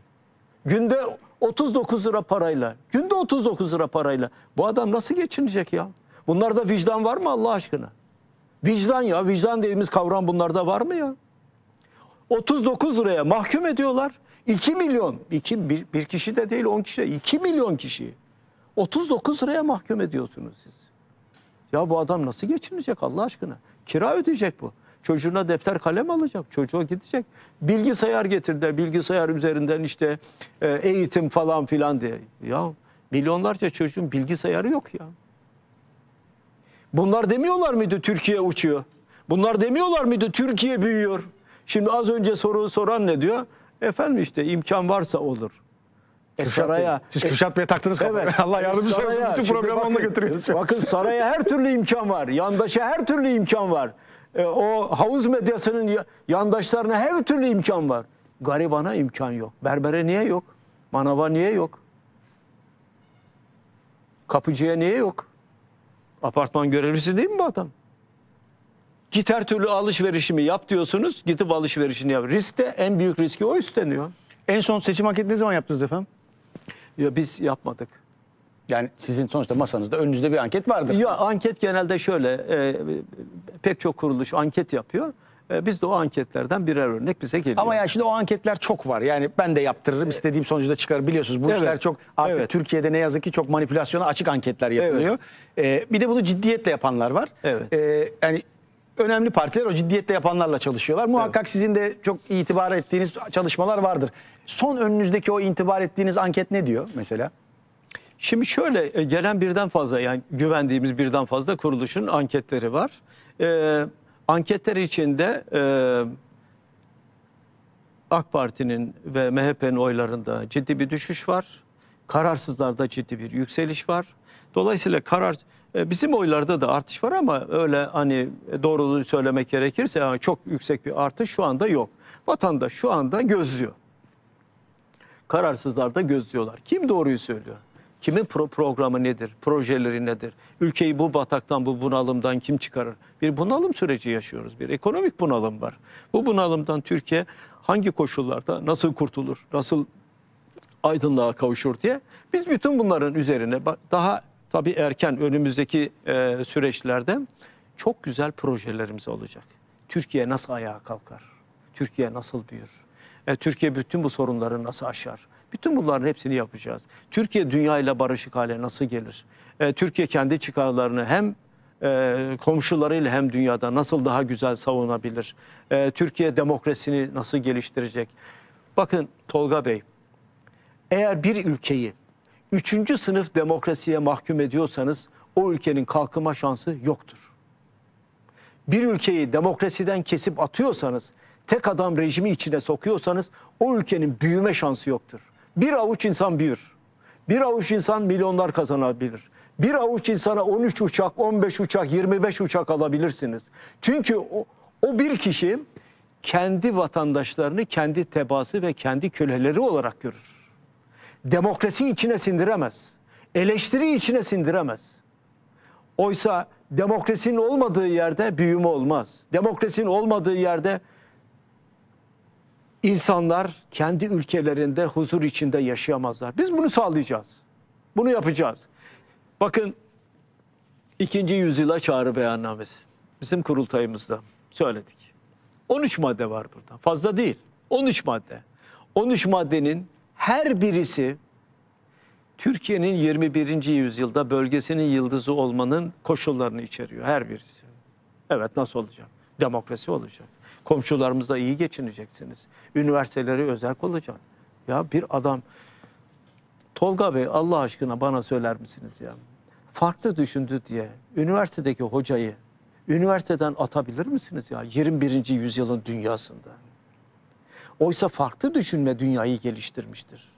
Günde 39 lira parayla. Günde 39 lira parayla. Bu adam nasıl geçinecek ya? Bunlarda vicdan var mı Allah aşkına? Vicdan ya vicdan dediğimiz kavram bunlarda var mı ya? 39 liraya mahkum ediyorlar. 2 milyon, iki, bir, bir kişi de değil 10 kişi, 2 milyon kişi, 39 liraya mahkum ediyorsunuz siz. Ya bu adam nasıl geçinecek Allah aşkına? Kira ödeyecek bu. Çocuğuna defter kalem alacak. Çocuğa gidecek. Bilgisayar getirdi. Bilgisayar üzerinden işte e, eğitim falan filan diye. Ya milyonlarca çocuğun bilgisayarı yok ya. Bunlar demiyorlar mıydı Türkiye uçuyor? Bunlar demiyorlar mıydı Türkiye büyüyor? Şimdi az önce soru soran ne diyor? Efendim işte imkan varsa olur. E saraya, Siz e, Kürşat Bey'e taktınız kafayı. Evet, Allah yardımcı olsun. Bütün programı onunla götürüyorsunuz. Bakın saraya her türlü imkan var. Yandaşa her türlü imkan var e, o havuz medyasının yandaşlarına her türlü imkan var. Garibana imkan yok. Berbere niye yok? Manava niye yok? Kapıcıya niye yok? Apartman görevlisi değil mi bu adam? Git her türlü alışverişimi yap diyorsunuz. Gidip alışverişini yap. Risk de en büyük riski o üstleniyor. En son seçim anketi ne zaman yaptınız efendim? Ya biz yapmadık. Yani sizin sonuçta masanızda önünüzde bir anket vardır. Ya anket genelde şöyle e, pek çok kuruluş anket yapıyor. E, biz de o anketlerden birer örnek bize geliyor. Ama yani şimdi o anketler çok var. Yani ben de yaptırırım istediğim sonucu da çıkarır biliyorsunuz. Bu Evet. işler çok artık Evet. Türkiye'de ne yazık ki çok manipülasyona açık anketler yapılıyor. Ee, bir de bunu ciddiyetle yapanlar var. Evet. Ee, yani önemli partiler o ciddiyetle yapanlarla çalışıyorlar. Muhakkak sizin de çok itibar ettiğiniz çalışmalar vardır. Son önünüzdeki o itibar ettiğiniz anket ne diyor mesela? Şimdi şöyle e, gelen birden fazla yani güvendiğimiz birden fazla kuruluşun anketleri var e, anketler içinde e, AK Parti'nin ve MHP'nin oylarında ciddi bir düşüş var. Kararsızlarda ciddi bir yükseliş var. Dolayısıyla karar e, bizim oylarda da artış var ama öyle hani doğruluğu söylemek gerekirse yani çok yüksek bir artış şu anda yok. Vatandaş şu anda gözlüyor. Kararsızlarda da gözlüyorlar. Kim doğruyu söylüyor? Kimin pro programı nedir? Projeleri nedir? Ülkeyi bu bataktan, bu bunalımdan kim çıkarır? Bir bunalım süreci yaşıyoruz. Bir ekonomik bunalım var. Bu bunalımdan Türkiye hangi koşullarda nasıl kurtulur? Nasıl aydınlığa kavuşur diye biz bütün bunların üzerine daha tabii erken önümüzdeki e, süreçlerde çok güzel projelerimiz olacak. Türkiye nasıl ayağa kalkar? Türkiye nasıl büyür? E, Türkiye bütün bu sorunları nasıl aşar? Bütün bunların hepsini yapacağız. Türkiye dünyayla barışık hale nasıl gelir? E, Türkiye kendi çıkarlarını hem e, komşularıyla hem dünyada nasıl daha güzel savunabilir? E, Türkiye demokrasini nasıl geliştirecek? Bakın Tolga Bey, eğer bir ülkeyi üçüncü sınıf demokrasiye mahkum ediyorsanız o ülkenin kalkınma şansı yoktur. Bir ülkeyi demokrasiden kesip atıyorsanız, tek adam rejimi içine sokuyorsanız o ülkenin büyüme şansı yoktur bir avuç insan büyür. Bir avuç insan milyonlar kazanabilir. Bir avuç insana 13 uçak, 15 uçak, 25 uçak alabilirsiniz. Çünkü o, o bir kişi kendi vatandaşlarını kendi tebası ve kendi köleleri olarak görür. Demokrasi içine sindiremez. Eleştiri içine sindiremez. Oysa demokrasinin olmadığı yerde büyüme olmaz. Demokrasinin olmadığı yerde insanlar kendi ülkelerinde huzur içinde yaşayamazlar. Biz bunu sağlayacağız. Bunu yapacağız. Bakın ikinci yüzyıla çağrı beyannamesi bizim kurultayımızda söyledik. 13 madde var burada. Fazla değil. 13 madde. 13 maddenin her birisi Türkiye'nin 21. yüzyılda bölgesinin yıldızı olmanın koşullarını içeriyor. Her birisi. Evet nasıl olacak? demokrasi olacak. Komşularımızla iyi geçineceksiniz. Üniversiteleri özerk olacak. Ya bir adam Tolga Bey Allah aşkına bana söyler misiniz ya? Farklı düşündü diye üniversitedeki hocayı üniversiteden atabilir misiniz ya 21. yüzyılın dünyasında? Oysa farklı düşünme dünyayı geliştirmiştir.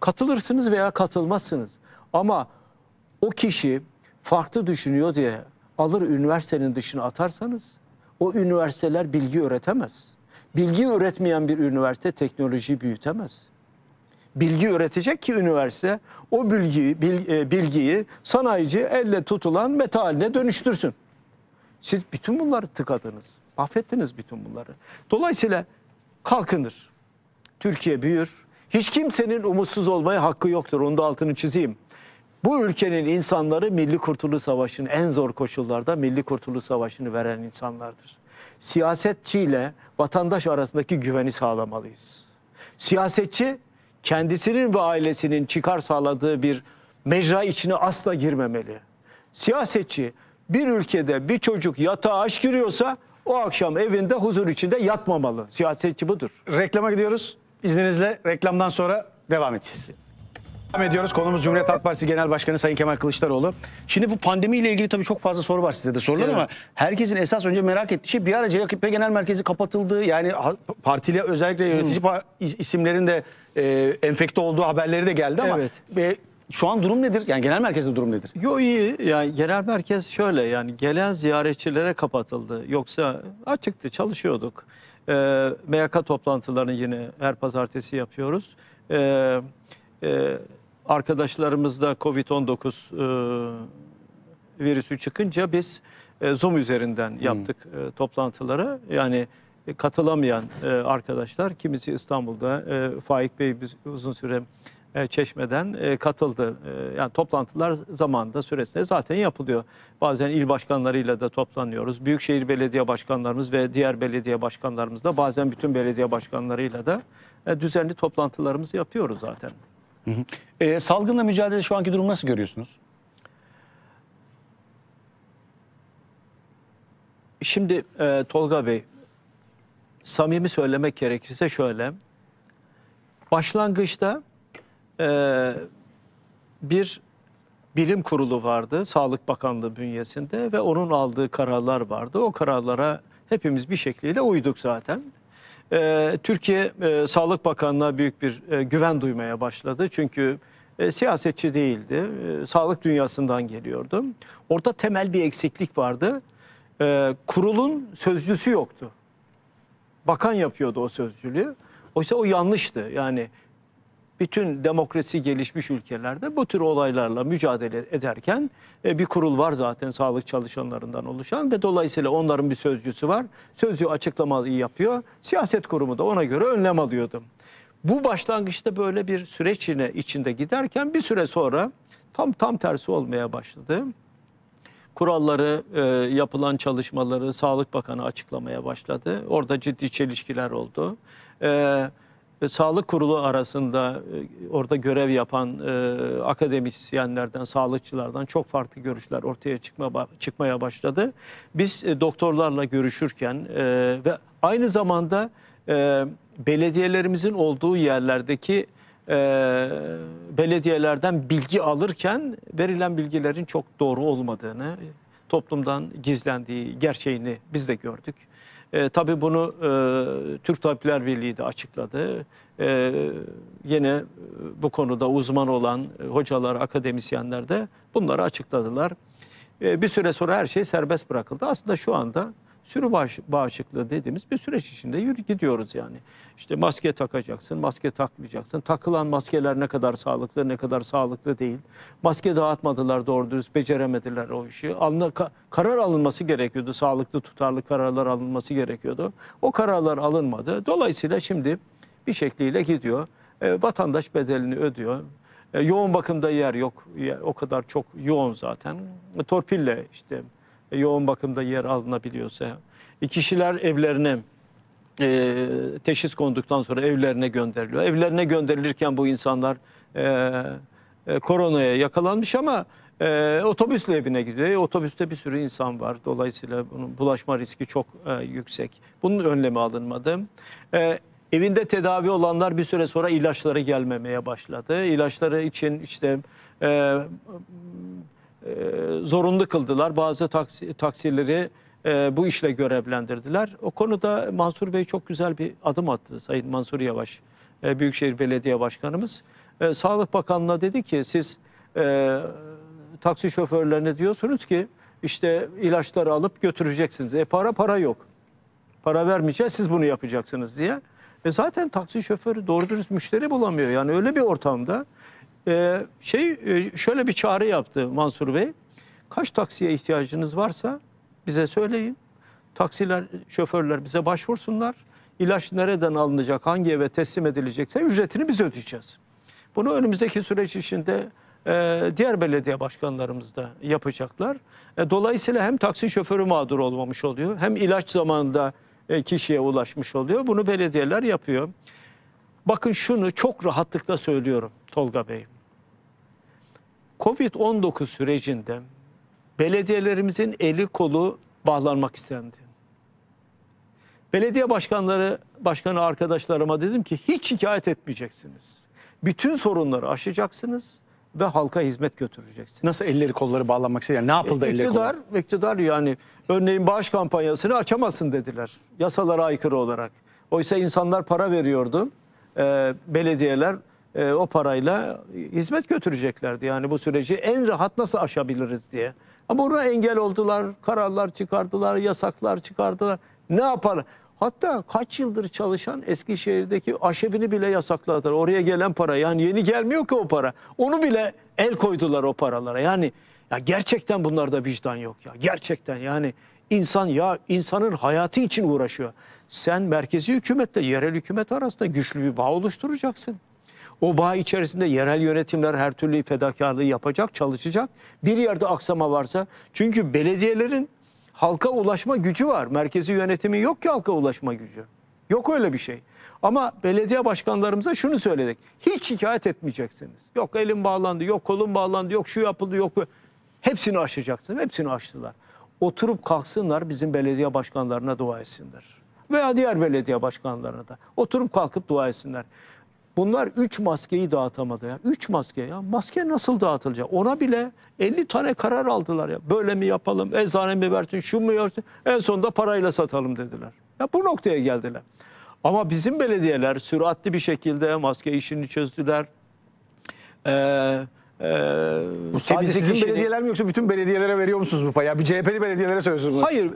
Katılırsınız veya katılmazsınız. Ama o kişi farklı düşünüyor diye alır üniversitenin dışına atarsanız o üniversiteler bilgi öğretemez. Bilgi üretmeyen bir üniversite teknolojiyi büyütemez. Bilgi üretecek ki üniversite o bilgiyi, e, bilgiyi sanayici elle tutulan metaline dönüştürsün. Siz bütün bunları tıkadınız. Mahvettiniz bütün bunları. Dolayısıyla kalkınır. Türkiye büyür. Hiç kimsenin umutsuz olmaya hakkı yoktur. Onu da altını çizeyim. Bu ülkenin insanları Milli Kurtuluş Savaşı'nın en zor koşullarda Milli Kurtuluş Savaşı'nı veren insanlardır. Siyasetçiyle vatandaş arasındaki güveni sağlamalıyız. Siyasetçi kendisinin ve ailesinin çıkar sağladığı bir mecra içine asla girmemeli. Siyasetçi bir ülkede bir çocuk yatağa aç giriyorsa o akşam evinde huzur içinde yatmamalı. Siyasetçi budur. Reklama gidiyoruz. İzninizle reklamdan sonra devam edeceğiz. Devam ediyoruz. Konumuz Cumhuriyet Halk Partisi Genel Başkanı Sayın Kemal Kılıçdaroğlu. Şimdi bu pandemiyle ilgili tabii çok fazla soru var size de sorular ama herkesin esas önce merak ettiği şey bir ara CHP Genel Merkezi kapatıldı. Yani partili özellikle yönetici hmm. isimlerin de e, enfekte olduğu haberleri de geldi ama evet. e, şu an durum nedir? Yani genel merkezde durum nedir? Yo iyi. Yani genel merkez şöyle yani gelen ziyaretçilere kapatıldı. Yoksa açıktı, çalışıyorduk. E, MYK toplantılarını yine her pazartesi yapıyoruz. Eee e, e Arkadaşlarımız da Covid-19 e, virüsü çıkınca biz e, Zoom üzerinden hmm. yaptık e, toplantıları. Yani e, katılamayan arkadaşlar kimisi İstanbul'da, Faik Bey biz uzun süre Çeşme'den katıldı. yani toplantılar zamanında süresinde zaten yapılıyor. Bazen il başkanlarıyla da toplanıyoruz. Büyükşehir belediye başkanlarımız ve diğer belediye başkanlarımızla bazen bütün belediye başkanlarıyla da e, düzenli toplantılarımızı yapıyoruz zaten. Hı hı. E, salgınla mücadele şu anki durumu nasıl görüyorsunuz? Şimdi e, Tolga Bey, samimi söylemek gerekirse şöyle. Başlangıçta e, bir bilim kurulu vardı Sağlık Bakanlığı bünyesinde ve onun aldığı kararlar vardı. O kararlara hepimiz bir şekliyle uyduk zaten e, Türkiye e, Sağlık Bakanı'na büyük bir e, güven duymaya başladı. Çünkü e, siyasetçi değildi, e, sağlık dünyasından geliyordu. Orada temel bir eksiklik vardı. E, kurulun sözcüsü yoktu. Bakan yapıyordu o sözcülüğü. Oysa o yanlıştı. Yani bütün demokrasi gelişmiş ülkelerde bu tür olaylarla mücadele ederken e, bir kurul var zaten sağlık çalışanlarından oluşan ve dolayısıyla onların bir sözcüsü var. Sözcü açıklamayı yapıyor. Siyaset kurumu da ona göre önlem alıyordu. Bu başlangıçta böyle bir süreç içinde giderken bir süre sonra tam tam tersi olmaya başladı. Kuralları, e, yapılan çalışmaları Sağlık Bakanı açıklamaya başladı. Orada ciddi çelişkiler oldu. Evet sağlık kurulu arasında e, orada görev yapan e, akademisyenlerden, sağlıkçılardan çok farklı görüşler ortaya çıkma, çıkmaya başladı. Biz e, doktorlarla görüşürken e, ve aynı zamanda e, belediyelerimizin olduğu yerlerdeki e, belediyelerden bilgi alırken verilen bilgilerin çok doğru olmadığını, toplumdan gizlendiği gerçeğini biz de gördük. E, tabii bunu e, Türk Tabipler Birliği de açıkladı. E, yine e, bu konuda uzman olan e, hocalar, akademisyenler de bunları açıkladılar. E, bir süre sonra her şey serbest bırakıldı. Aslında şu anda sürü bağışıklığı dediğimiz bir süreç içinde yürü gidiyoruz yani. İşte maske takacaksın, maske takmayacaksın. Takılan maskeler ne kadar sağlıklı, ne kadar sağlıklı değil. Maske dağıtmadılar doğru dürüst, beceremediler o işi. Alına, karar alınması gerekiyordu, sağlıklı tutarlı kararlar alınması gerekiyordu. O kararlar alınmadı. Dolayısıyla şimdi bir şekliyle gidiyor. E, vatandaş bedelini ödüyor. E, yoğun bakımda yer yok. o kadar çok yoğun zaten. E, torpille işte e, yoğun bakımda yer alınabiliyorsa. E, kişiler evlerine e, teşhis konduktan sonra evlerine gönderiliyor. Evlerine gönderilirken bu insanlar e, e, koronaya yakalanmış ama e, otobüsle evine gidiyor. E, otobüste bir sürü insan var. Dolayısıyla bunun bulaşma riski çok e, yüksek. Bunun önlemi alınmadı. E, Evinde tedavi olanlar bir süre sonra ilaçları gelmemeye başladı. İlaçları için işte e, e, zorunlu kıldılar. Bazı taksi, taksileri e, bu işle görevlendirdiler. O konuda Mansur Bey çok güzel bir adım attı Sayın Mansur Yavaş, e, Büyükşehir Belediye Başkanımız. E, Sağlık Bakanlığı'na dedi ki siz taksi şoförlerine diyorsunuz ki işte ilaçları alıp götüreceksiniz. E para para yok. Para vermeyeceğiz siz bunu yapacaksınız diye. E zaten taksi şoförü doğru dürüst müşteri bulamıyor. Yani öyle bir ortamda ee, şey e, şöyle bir çağrı yaptı Mansur Bey. Kaç taksiye ihtiyacınız varsa bize söyleyin. Taksiler, şoförler bize başvursunlar. İlaç nereden alınacak, hangi eve teslim edilecekse ücretini biz ödeyeceğiz. Bunu önümüzdeki süreç içinde e, diğer belediye başkanlarımız da yapacaklar. E, dolayısıyla hem taksi şoförü mağdur olmamış oluyor hem ilaç zamanında e, kişiye ulaşmış oluyor. Bunu belediyeler yapıyor. Bakın şunu çok rahatlıkla söylüyorum Tolga Bey. Covid-19 sürecinde belediyelerimizin eli kolu bağlanmak istendi. Belediye başkanları, başkanı arkadaşlarıma dedim ki hiç şikayet etmeyeceksiniz. Bütün sorunları aşacaksınız ve halka hizmet götüreceksiniz. Nasıl elleri kolları bağlanmak isteyen yani ne e, yapıldı e, iktidar, kolları? İktidar yani örneğin bağış kampanyasını açamasın dediler yasalara aykırı olarak. Oysa insanlar para veriyordu. E, belediyeler e, o parayla hizmet götüreceklerdi. Yani bu süreci en rahat nasıl aşabiliriz diye. Ama buna engel oldular, kararlar çıkardılar, yasaklar çıkardılar. Ne yapar? Hatta kaç yıldır çalışan Eskişehir'deki aşevini bile yasakladılar. Oraya gelen para yani yeni gelmiyor ki o para. Onu bile el koydular o paralara. Yani ya gerçekten bunlarda vicdan yok ya. Gerçekten yani insan ya insanın hayatı için uğraşıyor. Sen merkezi hükümetle yerel hükümet arasında güçlü bir bağ oluşturacaksın. O bağ içerisinde yerel yönetimler her türlü fedakarlığı yapacak, çalışacak. Bir yerde aksama varsa çünkü belediyelerin halka ulaşma gücü var. Merkezi yönetimi yok ki halka ulaşma gücü. Yok öyle bir şey. Ama belediye başkanlarımıza şunu söyledik. Hiç şikayet etmeyeceksiniz. Yok elim bağlandı, yok kolum bağlandı, yok şu yapıldı, yok bu. Hepsini aşacaksın. Hepsini aştılar. Oturup kalksınlar bizim belediye başkanlarına dua etsinler. Veya diğer belediye başkanlarına da. Oturup kalkıp dua etsinler. Bunlar 3 maskeyi dağıtamadı ya. 3 maske ya. Maske nasıl dağıtılacak? Ona bile 50 tane karar aldılar ya. Böyle mi yapalım? Eczane mi versin? Şu mu versin? En sonunda parayla satalım dediler. Ya bu noktaya geldiler. Ama bizim belediyeler süratli bir şekilde maske işini çözdüler. Eee ee, bu sadece bizim kişinin... belediyeler mi yoksa bütün belediyelere veriyor musunuz bu payı? Yani bir CHP'li belediyelere söylüyorsunuz bunu. Hayır.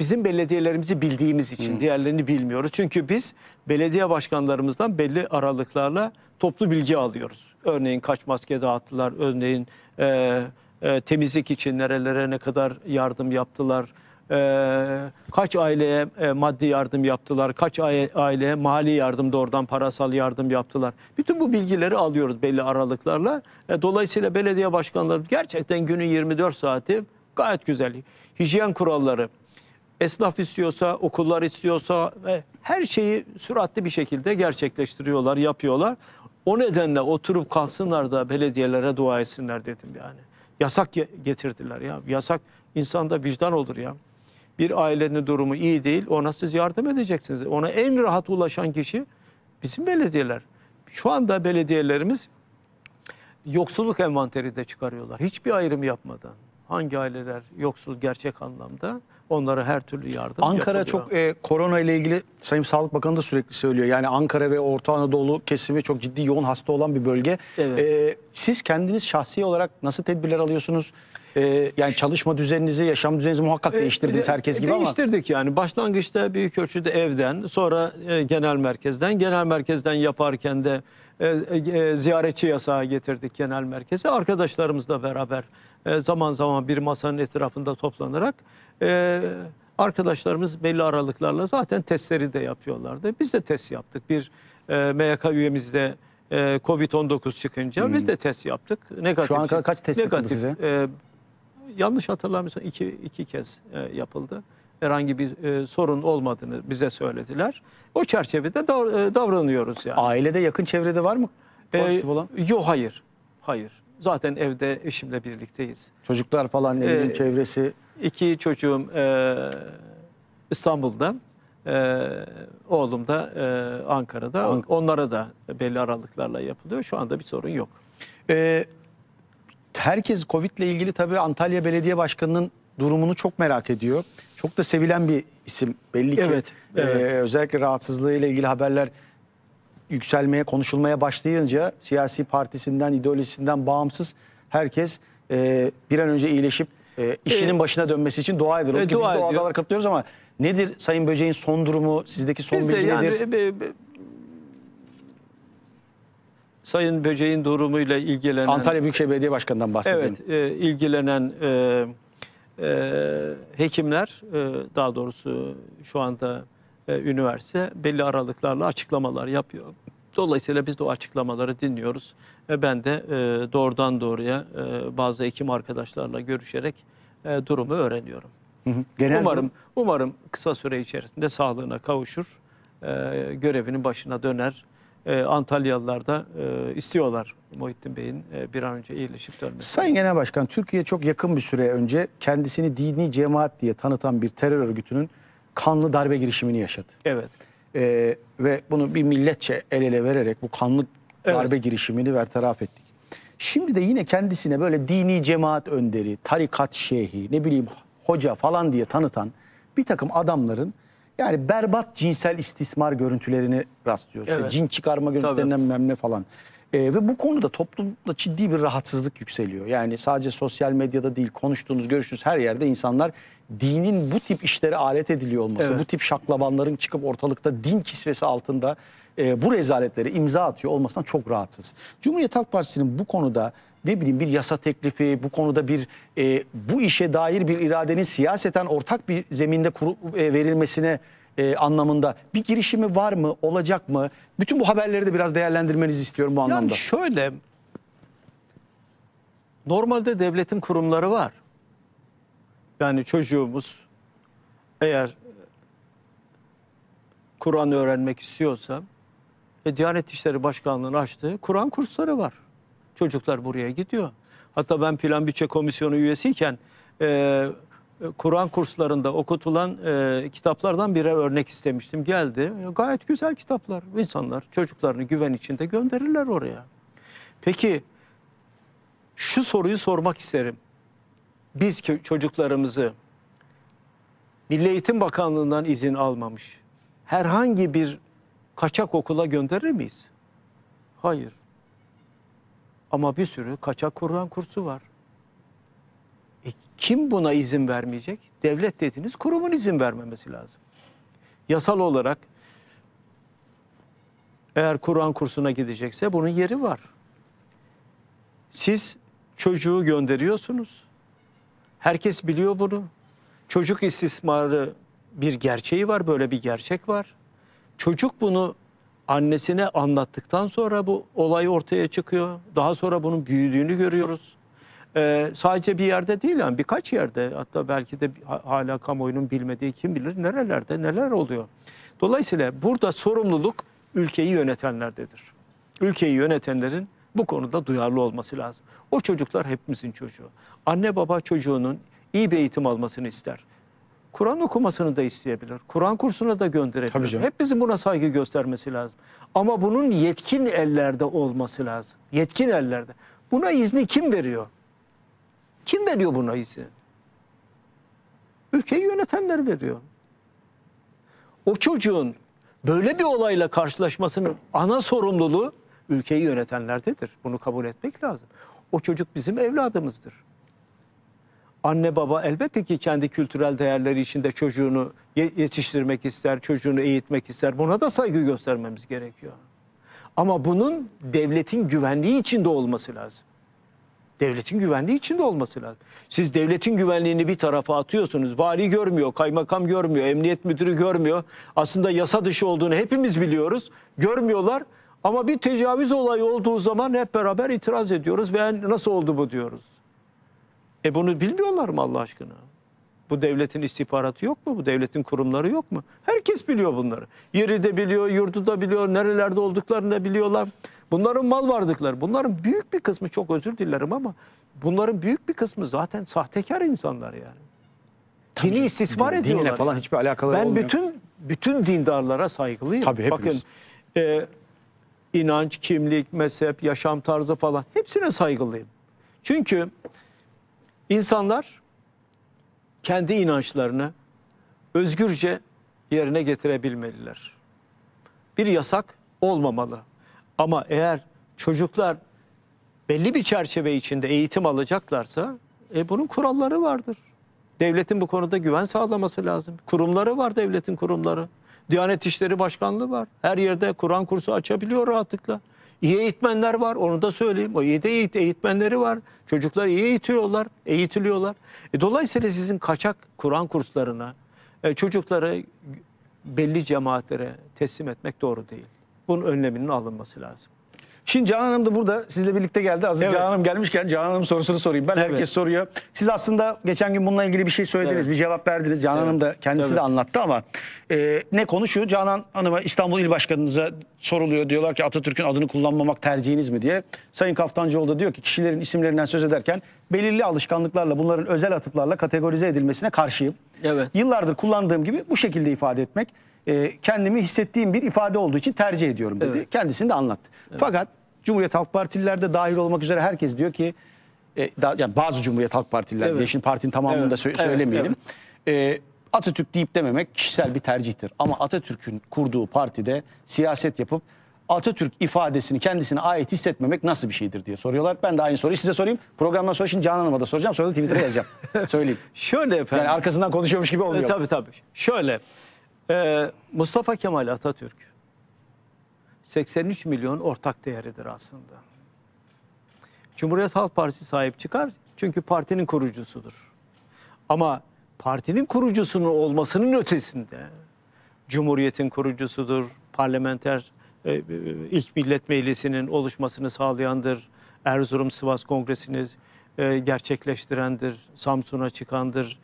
Bizim belediyelerimizi bildiğimiz için hmm. diğerlerini bilmiyoruz. Çünkü biz belediye başkanlarımızdan belli aralıklarla toplu bilgi alıyoruz. Örneğin kaç maske dağıttılar, örneğin e, e, temizlik için nerelere ne kadar yardım yaptılar, e, kaç aileye e, maddi yardım yaptılar, kaç aileye mali yardım doğrudan parasal yardım yaptılar. Bütün bu bilgileri alıyoruz belli aralıklarla. E, dolayısıyla belediye başkanları gerçekten günün 24 saati gayet güzel. Hijyen kuralları, esnaf istiyorsa, okullar istiyorsa e, her şeyi süratli bir şekilde gerçekleştiriyorlar, yapıyorlar. O nedenle oturup kalsınlar da belediyelere dua etsinler dedim yani. Yasak getirdiler ya. Yasak insanda vicdan olur ya bir ailenin durumu iyi değil ona siz yardım edeceksiniz. Ona en rahat ulaşan kişi bizim belediyeler. Şu anda belediyelerimiz yoksulluk envanteri de çıkarıyorlar. Hiçbir ayrım yapmadan. Hangi aileler yoksul gerçek anlamda onlara her türlü yardım Ankara yapılıyor. çok e, korona ile ilgili Sayın Sağlık Bakanı da sürekli söylüyor. Yani Ankara ve Orta Anadolu kesimi çok ciddi yoğun hasta olan bir bölge. Evet. E, siz kendiniz şahsi olarak nasıl tedbirler alıyorsunuz? e, yani çalışma düzeninizi, yaşam düzeninizi muhakkak e, değiştirdiniz de, herkes gibi değiştirdik ama. Değiştirdik yani. Başlangıçta büyük ölçüde evden, sonra e, genel merkezden, genel merkezden yaparken de e, e, e, ziyaretçi yasağı getirdik genel merkeze. Arkadaşlarımızla beraber e, zaman zaman bir masanın etrafında toplanarak e, arkadaşlarımız belli aralıklarla zaten testleri de yapıyorlardı. Biz de test yaptık. Bir e, MYK üyemizde e, Covid-19 çıkınca hmm. biz de test yaptık. Negatif, Şu an kadar kaç test negatif, size? E, yanlış hatırlamıyorsam iki, iki kez e, yapıldı. Herhangi bir e, sorun olmadığını bize söylediler. O çerçevede dav e, davranıyoruz yani. Ailede yakın çevrede var mı? Ee, olan? Yok hayır. Hayır. Zaten evde eşimle birlikteyiz. Çocuklar falan e, evinin ee, çevresi. İki çocuğum e, İstanbul'da. Ee, oğlum da e, Ankara'da. Ank Onlara da belli aralıklarla yapılıyor. Şu anda bir sorun yok. Ee, Herkes Covid ile ilgili tabii Antalya Belediye Başkanı'nın durumunu çok merak ediyor. Çok da sevilen bir isim belli ki. Evet. Ee, evet. Ee, özellikle rahatsızlığıyla ilgili haberler yükselmeye, konuşulmaya başlayınca siyasi partisinden, ideolojisinden bağımsız herkes e, bir an önce iyileşip e, işinin e, başına dönmesi için dua eder. E, dua biz de o adalara katılıyoruz ama nedir Sayın Böceğin son durumu, sizdeki son Biz bilgi yani, nedir? E, e, Sayın Böceğin durumuyla ilgilenen... Antalya Büyükşehir Belediye Başkanı'ndan bahsediyorum. Evet, e, ilgilenen e, e, hekimler, e, daha doğrusu şu anda e, üniversite belli aralıklarla açıklamalar yapıyor. Dolayısıyla biz de o açıklamaları dinliyoruz. E, ben de e, doğrudan doğruya e, bazı hekim arkadaşlarla görüşerek e, durumu öğreniyorum. Genel umarım, umarım kısa süre içerisinde sağlığına kavuşur, e, görevinin başına döner e, Antalyalılar da e, istiyorlar Muhittin Bey'in e, bir an önce iyileşip dönmesi. Sayın Genel Başkan, Türkiye çok yakın bir süre önce kendisini dini cemaat diye tanıtan bir terör örgütünün kanlı darbe girişimini yaşadı. Evet. E, ve bunu bir milletçe el ele vererek bu kanlı evet. darbe girişimini bertaraf ettik. Şimdi de yine kendisine böyle dini cemaat önderi, tarikat şeyhi, ne bileyim hoca falan diye tanıtan bir takım adamların yani berbat cinsel istismar görüntülerini rastlıyoruz. Evet. Cin çıkarma görüntülerinden bilmem falan. ee, ve bu konuda toplumda ciddi bir rahatsızlık yükseliyor. Yani sadece sosyal medyada değil konuştuğunuz, görüştüğünüz her yerde insanlar dinin bu tip işlere alet ediliyor olması, evet. bu tip şaklabanların çıkıp ortalıkta din kisvesi altında e, bu rezaletlere imza atıyor olmasından çok rahatsız. Cumhuriyet Halk Partisi'nin bu konuda ne bileyim bir yasa teklifi, bu konuda bir e, bu işe dair bir iradenin siyaseten ortak bir zeminde kuru, e, verilmesine e, anlamında bir girişimi var mı, olacak mı? Bütün bu haberleri de biraz değerlendirmenizi istiyorum bu anlamda. Yani şöyle, normalde devletin kurumları var. Yani çocuğumuz eğer Kur'an öğrenmek istiyorsa ve Diyanet İşleri Başkanlığı'nın açtığı Kur'an kursları var. Çocuklar buraya gidiyor. Hatta ben Plan Bütçe Komisyonu üyesiyken e, Kur'an kurslarında okutulan e, kitaplardan birer örnek istemiştim. Geldi. Gayet güzel kitaplar. İnsanlar çocuklarını güven içinde gönderirler oraya. Peki şu soruyu sormak isterim. Biz ki çocuklarımızı Milli Eğitim Bakanlığı'ndan izin almamış herhangi bir kaçak okula gönderir miyiz? Hayır. Ama bir sürü kaçak Kur'an kursu var. E, kim buna izin vermeyecek? Devlet dediğiniz kurumun izin vermemesi lazım. Yasal olarak eğer Kur'an kursuna gidecekse bunun yeri var. Siz çocuğu gönderiyorsunuz. Herkes biliyor bunu. Çocuk istismarı bir gerçeği var, böyle bir gerçek var. Çocuk bunu annesine anlattıktan sonra bu olay ortaya çıkıyor. Daha sonra bunun büyüdüğünü görüyoruz. Ee, sadece bir yerde değil yani birkaç yerde hatta belki de hala kamuoyunun bilmediği kim bilir nerelerde neler oluyor. Dolayısıyla burada sorumluluk ülkeyi yönetenlerdedir. Ülkeyi yönetenlerin bu konuda duyarlı olması lazım. O çocuklar hepimizin çocuğu. Anne baba çocuğunun iyi bir eğitim almasını ister. Kur'an okumasını da isteyebilir. Kur'an kursuna da gönderebilir. Hep bizim buna saygı göstermesi lazım. Ama bunun yetkin ellerde olması lazım. Yetkin ellerde. Buna izni kim veriyor? Kim veriyor buna izni? Ülkeyi yönetenler veriyor. O çocuğun böyle bir olayla karşılaşmasının ana sorumluluğu ülkeyi yönetenlerdedir. Bunu kabul etmek lazım. O çocuk bizim evladımızdır anne baba elbette ki kendi kültürel değerleri içinde çocuğunu yetiştirmek ister, çocuğunu eğitmek ister. Buna da saygı göstermemiz gerekiyor. Ama bunun devletin güvenliği içinde olması lazım. Devletin güvenliği içinde olması lazım. Siz devletin güvenliğini bir tarafa atıyorsunuz. Vali görmüyor, kaymakam görmüyor, emniyet müdürü görmüyor. Aslında yasa dışı olduğunu hepimiz biliyoruz. Görmüyorlar ama bir tecavüz olayı olduğu zaman hep beraber itiraz ediyoruz ve nasıl oldu bu diyoruz. E bunu bilmiyorlar mı Allah aşkına? Bu devletin istihbaratı yok mu? Bu devletin kurumları yok mu? Herkes biliyor bunları. Yeri de biliyor, yurdu da biliyor, nerelerde olduklarını da biliyorlar. Bunların mal vardıkları, bunların büyük bir kısmı çok özür dilerim ama bunların büyük bir kısmı zaten sahtekar insanlar yani. Tabii, Dini istismar din, ediyorlar. Dinle falan hiçbir alakaları ben olmuyor. Ben bütün bütün dindarlara saygılıyım. Tabii hepimiz. Bakın e, inanç, kimlik, mezhep, yaşam tarzı falan hepsine saygılıyım. Çünkü İnsanlar kendi inançlarını özgürce yerine getirebilmeliler. Bir yasak olmamalı. Ama eğer çocuklar belli bir çerçeve içinde eğitim alacaklarsa e, bunun kuralları vardır. Devletin bu konuda güven sağlaması lazım. Kurumları var devletin kurumları. Diyanet İşleri Başkanlığı var. Her yerde Kur'an kursu açabiliyor rahatlıkla. İyi eğitmenler var onu da söyleyeyim. O iyi eğit eğitmenleri var. Çocuklar iyi eğitiyorlar, eğitiliyorlar. E, dolayısıyla sizin kaçak Kur'an kurslarına e, çocukları belli cemaatlere teslim etmek doğru değil. Bunun önleminin alınması lazım. Şimdi Canan Hanım da burada sizle birlikte geldi. Hazır evet. Canan Hanım gelmişken Canan Hanım sorusunu sorayım. Ben evet. herkes soruyor. Siz aslında geçen gün bununla ilgili bir şey söylediniz, evet. bir cevap verdiniz. Canan evet. Hanım da kendisi evet. de anlattı ama e, ne konuşuyor? Canan Hanım'a İstanbul İl Başkanınıza soruluyor. Diyorlar ki Atatürk'ün adını kullanmamak tercihiniz mi diye. Sayın Kaftancıoğlu da diyor ki kişilerin isimlerinden söz ederken belirli alışkanlıklarla bunların özel atıflarla kategorize edilmesine karşıyım. Evet. Yıllardır kullandığım gibi bu şekilde ifade etmek e, kendimi hissettiğim bir ifade olduğu için tercih ediyorum dedi. Evet. Kendisini de anlattı. Evet. Fakat Cumhuriyet Halk Partililer de dahil olmak üzere herkes diyor ki e, da, yani bazı Cumhuriyet Halk Partililer evet. diye şimdi partinin tamamını evet. da sö- evet. söylemeyelim. Evet. E, Atatürk deyip dememek kişisel bir tercihtir. Ama Atatürk'ün kurduğu partide siyaset yapıp Atatürk ifadesini kendisine ait hissetmemek nasıl bir şeydir diye soruyorlar. Ben de aynı soruyu size sorayım. Programdan sonra şimdi Canan Hanım'a da soracağım. Sonra da Twitter'a yazacağım. Söyleyeyim. Şöyle efendim. Yani arkasından konuşuyormuş gibi olmuyor. E, tabii tabii. Şöyle. E, Mustafa Kemal Atatürk 83 milyon ortak değeridir aslında. Cumhuriyet Halk Partisi sahip çıkar çünkü partinin kurucusudur. Ama partinin kurucusunun olmasının ötesinde Cumhuriyet'in kurucusudur, parlamenter e, e, ilk millet meclisinin oluşmasını sağlayandır, Erzurum Sivas Kongresi'ni e, gerçekleştirendir, Samsun'a çıkandır,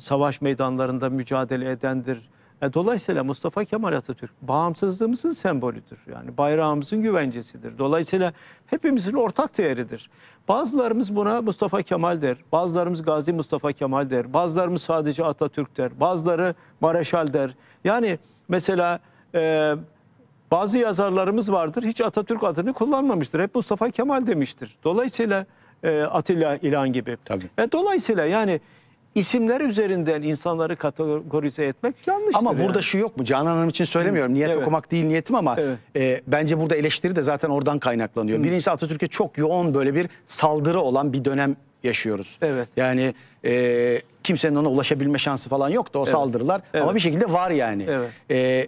savaş meydanlarında mücadele edendir, e, dolayısıyla Mustafa Kemal Atatürk bağımsızlığımızın sembolüdür. Yani bayrağımızın güvencesidir. Dolayısıyla hepimizin ortak değeridir. Bazılarımız buna Mustafa Kemal der, bazılarımız Gazi Mustafa Kemal der, bazılarımız sadece Atatürk der, bazıları Mareşal der. Yani mesela e, bazı yazarlarımız vardır hiç Atatürk adını kullanmamıştır. Hep Mustafa Kemal demiştir. Dolayısıyla e, Atilla İlhan gibi. Tabii. E, dolayısıyla yani isimler üzerinden insanları kategorize etmek yanlış. Ama burada şu yok mu? Canan Hanım için söylemiyorum. Niyet evet. okumak değil niyetim ama evet. e, bence burada eleştiri de zaten oradan kaynaklanıyor. Hı. Birincisi Atatürk'e çok yoğun böyle bir saldırı olan bir dönem yaşıyoruz. Evet. Yani e, kimsenin ona ulaşabilme şansı falan yoktu o evet. saldırılar. Evet. Ama bir şekilde var yani. Evet. E,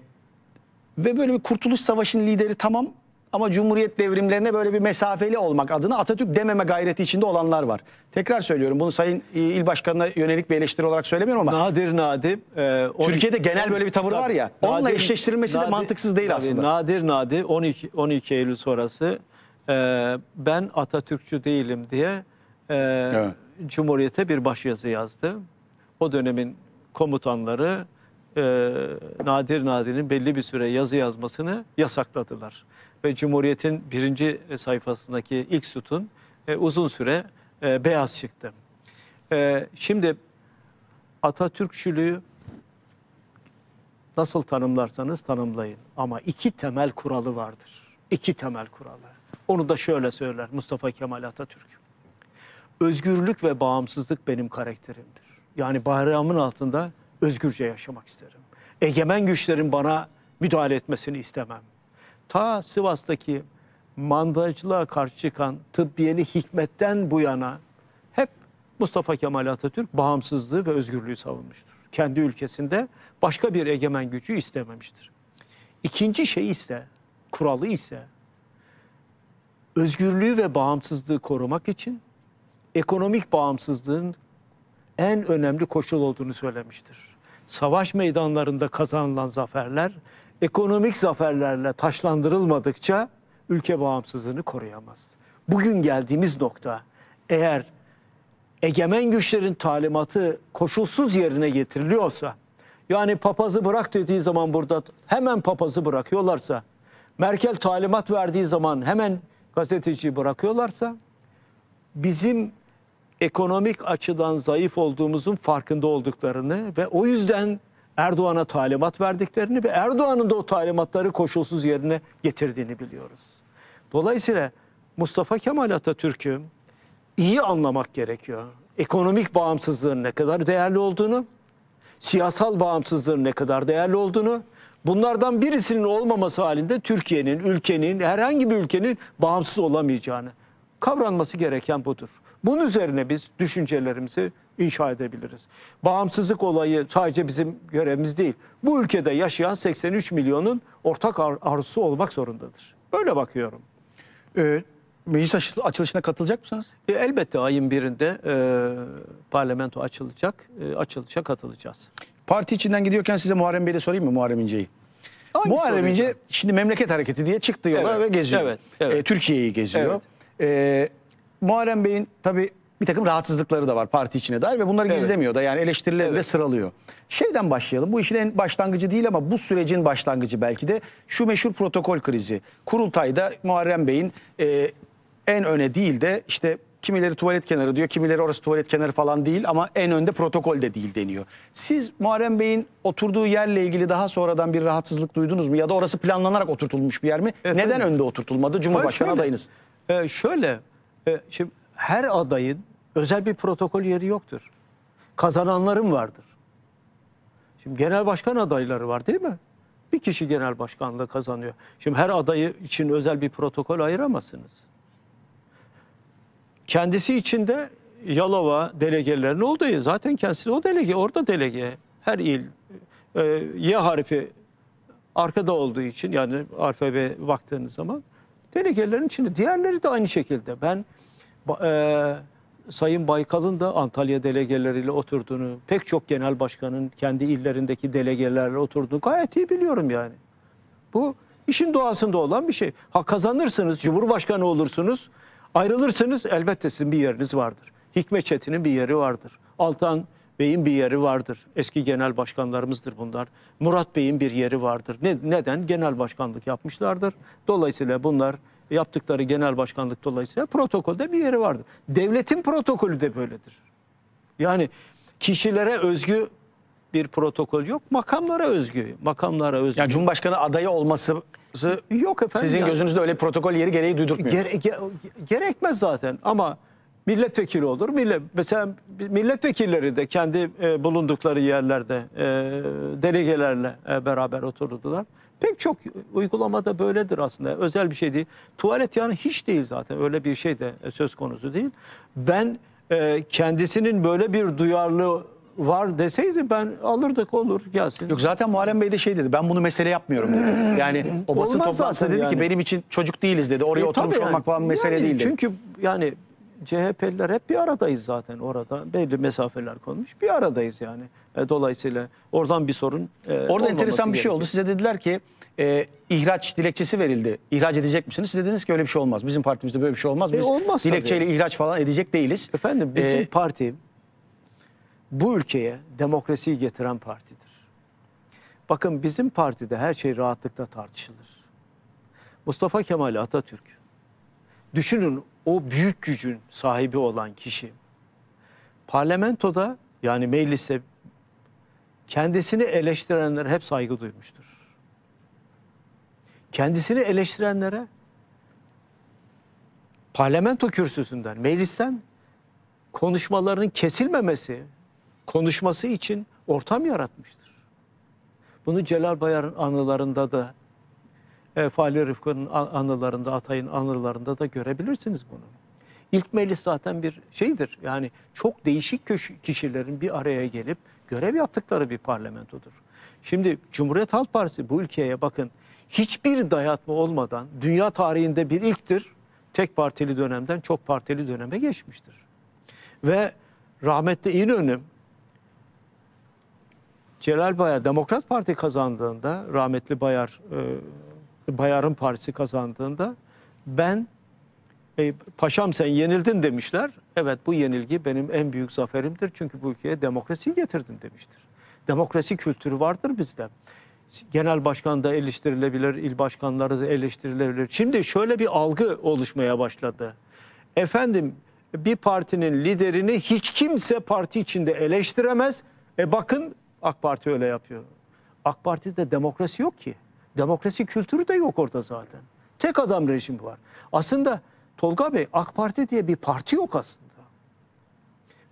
ve böyle bir kurtuluş savaşının lideri tamam ama Cumhuriyet devrimlerine böyle bir mesafeli olmak adına Atatürk dememe gayreti içinde olanlar var. Tekrar söylüyorum bunu Sayın İl Başkanı'na yönelik bir eleştiri olarak söylemiyorum ama. Nadir Nadim. E, 12, Türkiye'de genel böyle bir tavır tabii, var ya. Nadir, onunla eşleştirilmesi nadir, de mantıksız değil tabii, aslında. Nadir Nadir 12, 12 Eylül sonrası e, ben Atatürkçü değilim diye e, evet. Cumhuriyet'e bir başyazı yazdı. O dönemin komutanları e, Nadir Nadir'in belli bir süre yazı yazmasını yasakladılar ve Cumhuriyet'in birinci e, sayfasındaki ilk sütun e, uzun süre e, beyaz çıktı. E, şimdi Atatürkçülüğü nasıl tanımlarsanız tanımlayın ama iki temel kuralı vardır. İki temel kuralı. Onu da şöyle söyler Mustafa Kemal Atatürk. Özgürlük ve bağımsızlık benim karakterimdir. Yani bayramın altında özgürce yaşamak isterim. Egemen güçlerin bana müdahale etmesini istemem ta Sivas'taki mandacılığa karşı çıkan tıbbiyeli hikmetten bu yana hep Mustafa Kemal Atatürk bağımsızlığı ve özgürlüğü savunmuştur. Kendi ülkesinde başka bir egemen gücü istememiştir. İkinci şey ise, kuralı ise özgürlüğü ve bağımsızlığı korumak için ekonomik bağımsızlığın en önemli koşul olduğunu söylemiştir. Savaş meydanlarında kazanılan zaferler ekonomik zaferlerle taşlandırılmadıkça ülke bağımsızlığını koruyamaz. Bugün geldiğimiz nokta eğer egemen güçlerin talimatı koşulsuz yerine getiriliyorsa yani papazı bırak dediği zaman burada hemen papazı bırakıyorlarsa Merkel talimat verdiği zaman hemen gazeteciyi bırakıyorlarsa bizim ekonomik açıdan zayıf olduğumuzun farkında olduklarını ve o yüzden Erdoğan'a talimat verdiklerini ve Erdoğan'ın da o talimatları koşulsuz yerine getirdiğini biliyoruz. Dolayısıyla Mustafa Kemal Atatürk'ü iyi anlamak gerekiyor. Ekonomik bağımsızlığın ne kadar değerli olduğunu, siyasal bağımsızlığın ne kadar değerli olduğunu, bunlardan birisinin olmaması halinde Türkiye'nin, ülkenin, herhangi bir ülkenin bağımsız olamayacağını kavranması gereken budur. Bunun üzerine biz düşüncelerimizi inşa edebiliriz. Bağımsızlık olayı sadece bizim görevimiz değil. Bu ülkede yaşayan 83 milyonun ortak ar arzusu olmak zorundadır. Böyle bakıyorum. Ee, meclis açılışına katılacak mısınız? E, elbette ayın birinde e, parlamento açılacak. E, açılışa katılacağız. Parti içinden gidiyorken size Muharrem Bey'de sorayım mı Muharrem İnce'yi? Hangi Muharrem İnce soruydu? şimdi memleket hareketi diye çıktı yola evet, ve geziyor. Evet, evet. E, Türkiye'yi geziyor. Evet. E, Muharrem Bey'in tabii bir takım rahatsızlıkları da var parti içine dair ve bunları evet. gizlemiyor da yani eleştirileri evet. de sıralıyor. Şeyden başlayalım bu işin en başlangıcı değil ama bu sürecin başlangıcı belki de şu meşhur protokol krizi. Kurultay'da Muharrem Bey'in e, en öne değil de işte kimileri tuvalet kenarı diyor, kimileri orası tuvalet kenarı falan değil ama en önde protokol de değil deniyor. Siz Muharrem Bey'in oturduğu yerle ilgili daha sonradan bir rahatsızlık duydunuz mu? Ya da orası planlanarak oturtulmuş bir yer mi? Efendim? Neden önde oturtulmadı Cumhurbaşkanı şöyle, adayınız? E, şöyle, e, şimdi her adayın özel bir protokol yeri yoktur. Kazananların vardır. Şimdi genel başkan adayları var değil mi? Bir kişi genel başkanlığı kazanıyor. Şimdi her adayı için özel bir protokol ayıramazsınız. Kendisi için de Yalova delegelerinin olduğu zaten kendisi o delege, orada delege. Her il e, Y harfi arkada olduğu için yani alfabe baktığınız zaman delegelerin içinde. Diğerleri de aynı şekilde. Ben e, Sayın Baykal'ın da Antalya delegeleriyle oturduğunu, pek çok genel başkanın kendi illerindeki delegelerle oturduğunu gayet iyi biliyorum yani. Bu işin doğasında olan bir şey. Ha kazanırsınız, Cumhurbaşkanı olursunuz, ayrılırsınız elbette sizin bir yeriniz vardır. Hikmet Çetin'in bir yeri vardır. Altan Bey'in bir yeri vardır. Eski genel başkanlarımızdır bunlar. Murat Bey'in bir yeri vardır. Ne, neden? Genel başkanlık yapmışlardır. Dolayısıyla bunlar yaptıkları genel başkanlık dolayısıyla protokolde bir yeri vardır. Devletin protokolü de böyledir. Yani kişilere özgü bir protokol yok. Makamlara özgü. Makamlara özgü. Yani Cumhurbaşkanı adayı olması yok efendim. Sizin yani. gözünüzde öyle protokol yeri gereği duydurtmuyor. Gere, ge, gerekmez zaten ama milletvekili olur. Millet, mesela milletvekilleri de kendi e, bulundukları yerlerde e, delegelerle e, beraber oturdular. Pek çok uygulamada böyledir aslında. Özel bir şey değil. Tuvalet yani hiç değil zaten. Öyle bir şey de söz konusu değil. Ben e, kendisinin böyle bir duyarlı var deseydi ben alırdık olur gelsin. Yok zaten Muharrem Bey de şey dedi ben bunu mesele yapmıyorum dedi. Hmm. Yani o basın Olmaz toplantısında dedi yani. ki benim için çocuk değiliz dedi. Oraya e, oturmuş yani. olmak falan mesele yani, değil dedi. Çünkü yani CHP'liler hep bir aradayız zaten orada. Belli mesafeler konmuş. Bir aradayız yani. E, dolayısıyla oradan bir sorun e, Orada enteresan bir şey oldu. Size dediler ki e, ihraç dilekçesi verildi. İhraç edecek misiniz? Siz dediniz ki öyle bir şey olmaz. Bizim partimizde böyle bir şey olmaz. E, Biz e, olmaz dilekçeyle tabii. ihraç falan edecek değiliz. Efendim e, bizim e, parti bu ülkeye demokrasiyi getiren partidir. Bakın bizim partide her şey rahatlıkla tartışılır. Mustafa Kemal Atatürk Düşünün o büyük gücün sahibi olan kişi parlamentoda yani mecliste kendisini eleştirenler hep saygı duymuştur. Kendisini eleştirenlere parlamento kürsüsünden, meclisten konuşmalarının kesilmemesi, konuşması için ortam yaratmıştır. Bunu Celal Bayar'ın anılarında da e, Fahri Rıfkı'nın anılarında, Atay'ın anılarında da görebilirsiniz bunu. İlk meclis zaten bir şeydir. Yani çok değişik kişilerin bir araya gelip görev yaptıkları bir parlamentodur. Şimdi Cumhuriyet Halk Partisi bu ülkeye bakın hiçbir dayatma olmadan dünya tarihinde bir ilktir. Tek partili dönemden çok partili döneme geçmiştir. Ve rahmetli İnönü Celal Bayar Demokrat Parti kazandığında rahmetli Bayar e, Bayar'ın partisi kazandığında ben e, paşam sen yenildin demişler. Evet bu yenilgi benim en büyük zaferimdir. Çünkü bu ülkeye demokrasi getirdim demiştir. Demokrasi kültürü vardır bizde. Genel başkan da eleştirilebilir, il başkanları da eleştirilebilir. Şimdi şöyle bir algı oluşmaya başladı. Efendim bir partinin liderini hiç kimse parti içinde eleştiremez. E bakın AK Parti öyle yapıyor. AK Parti'de demokrasi yok ki. Demokrasi kültürü de yok orada zaten. Tek adam rejimi var. Aslında Tolga Bey AK Parti diye bir parti yok aslında.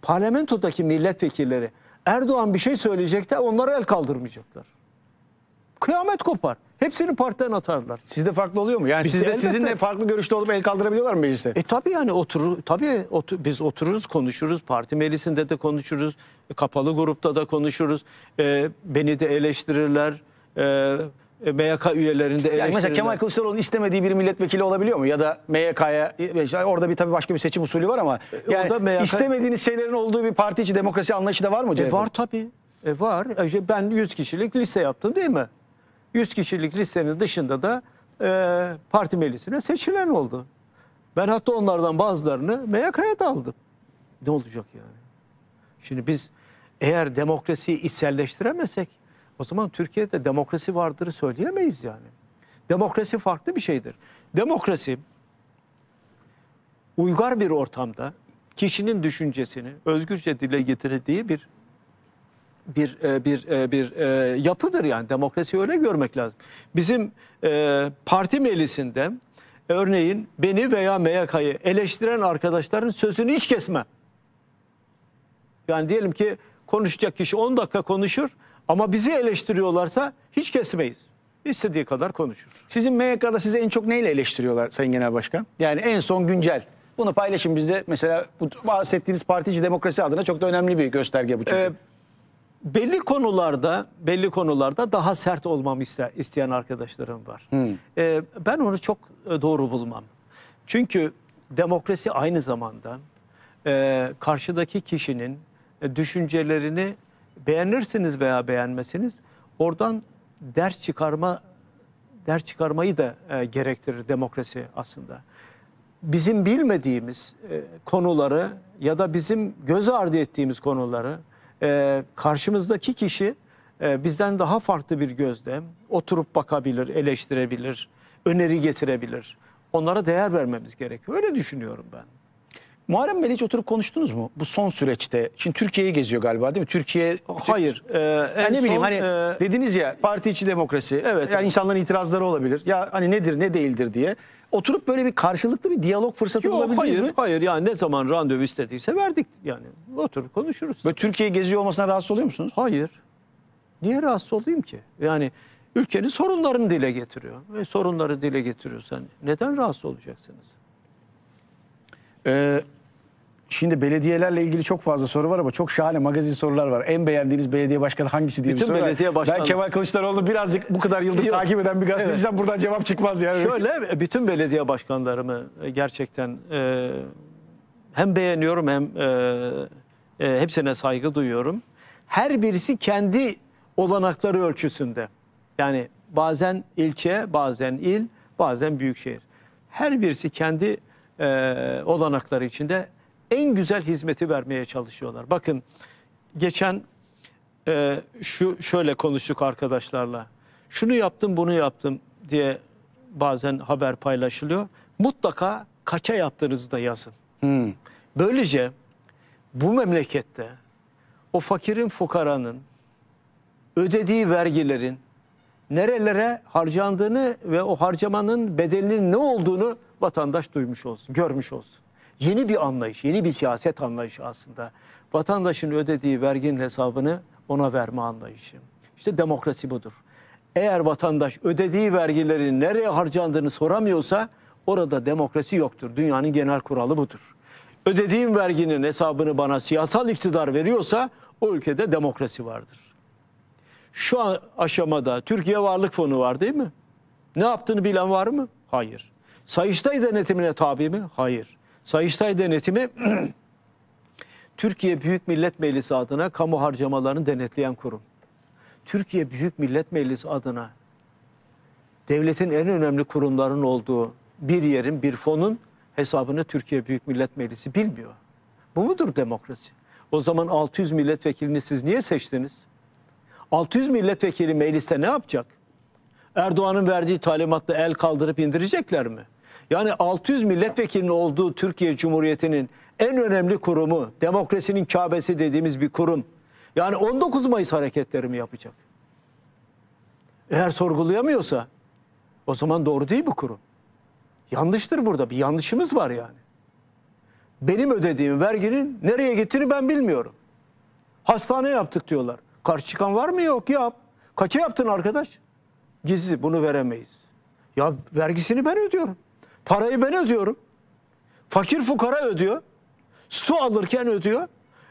Parlamentodaki milletvekilleri Erdoğan bir şey söyleyecek de onlara el kaldırmayacaklar. Kıyamet kopar. Hepsini partiden atarlar. Sizde farklı oluyor mu? Yani biz sizde de sizin de farklı görüşte olup el kaldırabiliyorlar mı mecliste? E tabii yani oturur tabii otur, biz otururuz, konuşuruz. Parti meclisinde de konuşuruz. E, kapalı grupta da konuşuruz. E, beni de eleştirirler. E, e, MYK üyelerinde Yani mesela Kemal Kılıçdaroğlu'nun istemediği bir milletvekili olabiliyor mu? Ya da MYK'ya e, orada bir tabii başka bir seçim usulü var ama e, yani MYK... istemediğiniz şeylerin olduğu bir parti içi demokrasi anlayışı da var mı? E, var tabii. E, var. İşte ben 100 kişilik liste yaptım değil mi? 100 kişilik listenin dışında da e, parti meclisine seçilen oldu. Ben hatta onlardan bazılarını MYK'ya da aldım. Ne olacak yani? Şimdi biz eğer demokrasiyi içselleştiremezsek o zaman Türkiye'de demokrasi vardır söyleyemeyiz yani. Demokrasi farklı bir şeydir. Demokrasi uygar bir ortamda kişinin düşüncesini özgürce dile getirdiği bir bir e, bir e, bir, e, yapıdır yani demokrasi öyle görmek lazım. Bizim parti meclisinde örneğin beni veya MYK'yı eleştiren arkadaşların sözünü hiç kesme. Yani diyelim ki konuşacak kişi 10 dakika konuşur. Ama bizi eleştiriyorlarsa hiç kesmeyiz. İstediği kadar konuşur. Sizin MYK'da sizi en çok neyle eleştiriyorlar Sayın Genel Başkan? Yani en son güncel. Bunu paylaşın bize. Mesela bu bahsettiğiniz partici demokrasi adına çok da önemli bir gösterge bu çünkü. Ee, belli konularda belli konularda daha sert olmamı iste, isteyen arkadaşlarım var. Hmm. Ee, ben onu çok e, doğru bulmam. Çünkü demokrasi aynı zamanda e, karşıdaki kişinin e, düşüncelerini beğenirsiniz veya beğenmesiniz oradan ders çıkarma ders çıkarmayı da e, gerektirir demokrasi aslında. Bizim bilmediğimiz e, konuları ya da bizim göz ardı ettiğimiz konuları e, karşımızdaki kişi e, bizden daha farklı bir gözle oturup bakabilir, eleştirebilir, öneri getirebilir. Onlara değer vermemiz gerekiyor. Öyle düşünüyorum ben. Muharrem Bey'le hiç oturup konuştunuz mu? Bu son süreçte. Şimdi Türkiye'yi geziyor galiba değil mi? Türkiye... Oh, hayır. E, ee, yani ne bileyim son, hani e, dediniz ya parti içi demokrasi. Evet. Yani insanların itirazları olabilir. Ya hani nedir ne değildir diye. Oturup böyle bir karşılıklı bir diyalog fırsatı olabilir bulabildiniz hayır, mi? Hayır yani ne zaman randevu istediyse verdik yani. Oturup konuşuruz. Böyle Türkiye'yi geziyor olmasına rahatsız oluyor musunuz? Hayır. Niye rahatsız olayım ki? Yani ülkenin sorunlarını dile getiriyor. Ve sorunları dile getiriyorsan neden rahatsız olacaksınız? Ee, Şimdi belediyelerle ilgili çok fazla soru var ama çok şahane magazin sorular var. En beğendiğiniz belediye başkanı hangisi diye Bütün bir soru belediye Başkanı... Ben Kemal Kılıçdaroğlu birazcık bu kadar yıldır Yok. takip eden bir gazeteciden evet. buradan cevap çıkmaz yani. Şöyle bütün belediye başkanlarımı e, gerçekten e, hem beğeniyorum hem e, e, hepsine saygı duyuyorum. Her birisi kendi olanakları ölçüsünde. Yani bazen ilçe, bazen il, bazen büyükşehir. Her birisi kendi e, olanakları içinde en güzel hizmeti vermeye çalışıyorlar. Bakın geçen e, şu şöyle konuştuk arkadaşlarla. Şunu yaptım bunu yaptım diye bazen haber paylaşılıyor. Mutlaka kaça yaptığınızı da yazın. Hmm. Böylece bu memlekette o fakirin fukaranın ödediği vergilerin nerelere harcandığını ve o harcamanın bedelinin ne olduğunu vatandaş duymuş olsun, görmüş olsun. Yeni bir anlayış, yeni bir siyaset anlayışı aslında. Vatandaşın ödediği verginin hesabını ona verme anlayışı. İşte demokrasi budur. Eğer vatandaş ödediği vergilerin nereye harcandığını soramıyorsa orada demokrasi yoktur. Dünyanın genel kuralı budur. Ödediğim verginin hesabını bana siyasal iktidar veriyorsa o ülkede demokrasi vardır. Şu an aşamada Türkiye Varlık Fonu var değil mi? Ne yaptığını bilen var mı? Hayır. Sayıştay denetimine tabi mi? Hayır. Sayıştay denetimi Türkiye Büyük Millet Meclisi adına kamu harcamalarını denetleyen kurum. Türkiye Büyük Millet Meclisi adına devletin en önemli kurumlarının olduğu bir yerin, bir fonun hesabını Türkiye Büyük Millet Meclisi bilmiyor. Bu mudur demokrasi? O zaman 600 milletvekilini siz niye seçtiniz? 600 milletvekili mecliste ne yapacak? Erdoğan'ın verdiği talimatla el kaldırıp indirecekler mi? Yani 600 milletvekilinin olduğu Türkiye Cumhuriyeti'nin en önemli kurumu, demokrasinin kâbesi dediğimiz bir kurum. Yani 19 Mayıs hareketlerimi yapacak? Eğer sorgulayamıyorsa o zaman doğru değil bu kurum. Yanlıştır burada. Bir yanlışımız var yani. Benim ödediğim verginin nereye gittiğini ben bilmiyorum. Hastane yaptık diyorlar. Karşı çıkan var mı? Yok yap. Kaça yaptın arkadaş? Gizli bunu veremeyiz. Ya vergisini ben ödüyorum. Parayı ben ödüyorum. Fakir fukara ödüyor. Su alırken ödüyor.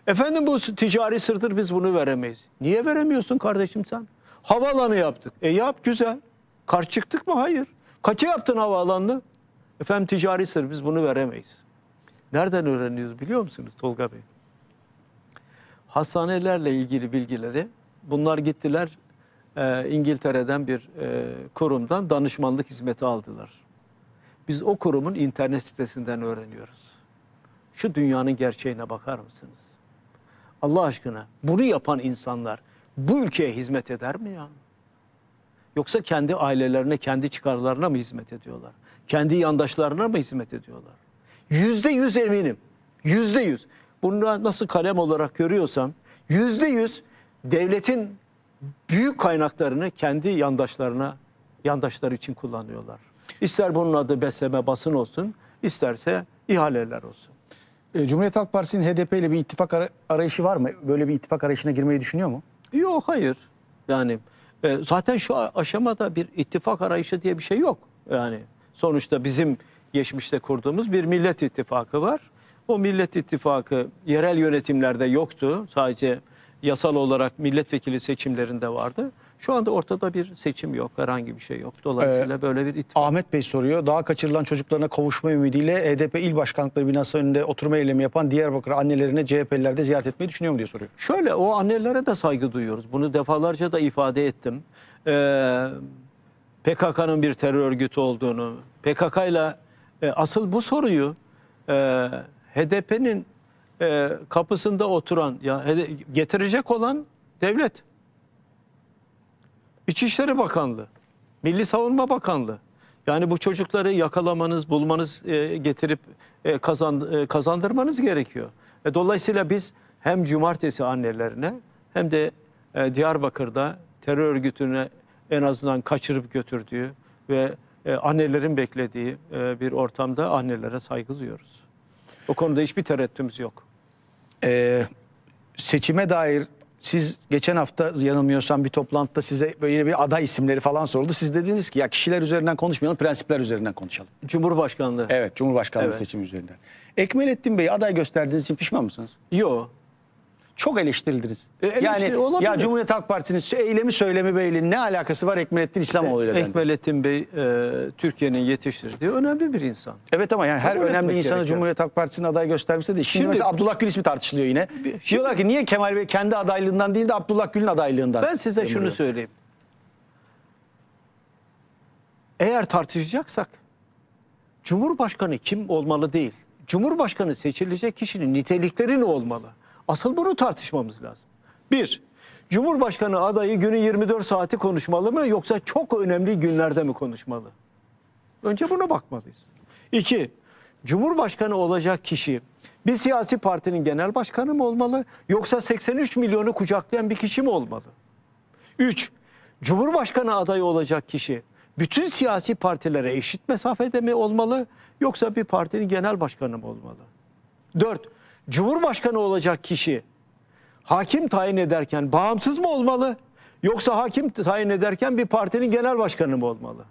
Efendim bu ticari sırdır biz bunu veremeyiz. Niye veremiyorsun kardeşim sen? Havaalanı yaptık. E yap güzel. Karşı çıktık mı? Hayır. Kaça yaptın havaalanını? Efendim ticari sır biz bunu veremeyiz. Nereden öğreniyoruz biliyor musunuz Tolga Bey? Hastanelerle ilgili bilgileri bunlar gittiler e, İngiltere'den bir e, kurumdan danışmanlık hizmeti aldılar. Biz o kurumun internet sitesinden öğreniyoruz. Şu dünyanın gerçeğine bakar mısınız? Allah aşkına bunu yapan insanlar bu ülkeye hizmet eder mi ya? Yoksa kendi ailelerine, kendi çıkarlarına mı hizmet ediyorlar? Kendi yandaşlarına mı hizmet ediyorlar? Yüzde yüz eminim. Yüzde yüz. Bunu nasıl kalem olarak görüyorsam yüzde yüz devletin büyük kaynaklarını kendi yandaşlarına, yandaşları için kullanıyorlar. İster bunun adı besleme basın olsun, isterse ihaleler olsun. E, Cumhuriyet Halk Partisi'nin HDP ile bir ittifak arayışı var mı? Böyle bir ittifak arayışına girmeyi düşünüyor mu? Yok hayır. Yani e, zaten şu aşamada bir ittifak arayışı diye bir şey yok. Yani sonuçta bizim geçmişte kurduğumuz bir millet ittifakı var. O millet ittifakı yerel yönetimlerde yoktu. Sadece yasal olarak milletvekili seçimlerinde vardı. Şu anda ortada bir seçim yok, herhangi bir şey yok. Dolayısıyla ee, böyle bir ittifak. Ahmet Bey soruyor. Daha kaçırılan çocuklarına kavuşma ümidiyle HDP e il başkanlıkları binası önünde oturma eylemi yapan Diyarbakır annelerine CHP'liler de ziyaret etmeyi düşünüyor mu diye soruyor. Şöyle o annelere de saygı duyuyoruz. Bunu defalarca da ifade ettim. Ee, PKK'nın bir terör örgütü olduğunu, PKK ile e, asıl bu soruyu e, HDP'nin e, kapısında oturan, ya getirecek olan devlet. İçişleri Bakanlığı, Milli Savunma Bakanlığı. Yani bu çocukları yakalamanız, bulmanız, e, getirip e, kazand e, kazandırmanız gerekiyor. E, dolayısıyla biz hem cumartesi annelerine hem de e, Diyarbakır'da terör örgütüne en azından kaçırıp götürdüğü ve e, annelerin beklediği e, bir ortamda annelere saygı duyuyoruz. O konuda hiçbir tereddütümüz yok. Ee, seçime dair siz geçen hafta yanılmıyorsam bir toplantıda size böyle bir aday isimleri falan soruldu. Siz dediniz ki ya kişiler üzerinden konuşmayalım, prensipler üzerinden konuşalım. Cumhurbaşkanlığı. Evet, Cumhurbaşkanlığı Evet. seçimi üzerinden. Ekmelettin Bey aday gösterdiğiniz için pişman mısınız? Yok çok eleştirildiniz. E, yani olabilir. ya Cumhuriyet Halk Partisi'nin eylemi söylemi beyle ne alakası var Ekmelettin İslamoğlu'yla? E, Ekmelettin Bey e, Türkiye'nin yetiştirdiği önemli bir insan. Evet ama yani her Kabul önemli insanı gerekiyor. Cumhuriyet Halk Partisi'nin aday göstermesi de şimdi, şimdi mesela Abdullah Gül ismi tartışılıyor yine. Bir, şimdi, Diyorlar ki niye Kemal Bey kendi adaylığından değil de Abdullah Gül'ün adaylığından? Ben size Ömür. şunu söyleyeyim. Eğer tartışacaksak Cumhurbaşkanı kim olmalı değil. Cumhurbaşkanı seçilecek kişinin nitelikleri ne olmalı? Asıl bunu tartışmamız lazım. Bir, Cumhurbaşkanı adayı günü 24 saati konuşmalı mı yoksa çok önemli günlerde mi konuşmalı? Önce buna bakmalıyız. İki, Cumhurbaşkanı olacak kişi bir siyasi partinin genel başkanı mı olmalı yoksa 83 milyonu kucaklayan bir kişi mi olmalı? Üç, Cumhurbaşkanı adayı olacak kişi bütün siyasi partilere eşit mesafede mi olmalı yoksa bir partinin genel başkanı mı olmalı? Dört, Cumhurbaşkanı olacak kişi hakim tayin ederken bağımsız mı olmalı? Yoksa hakim tayin ederken bir partinin genel başkanı mı olmalı?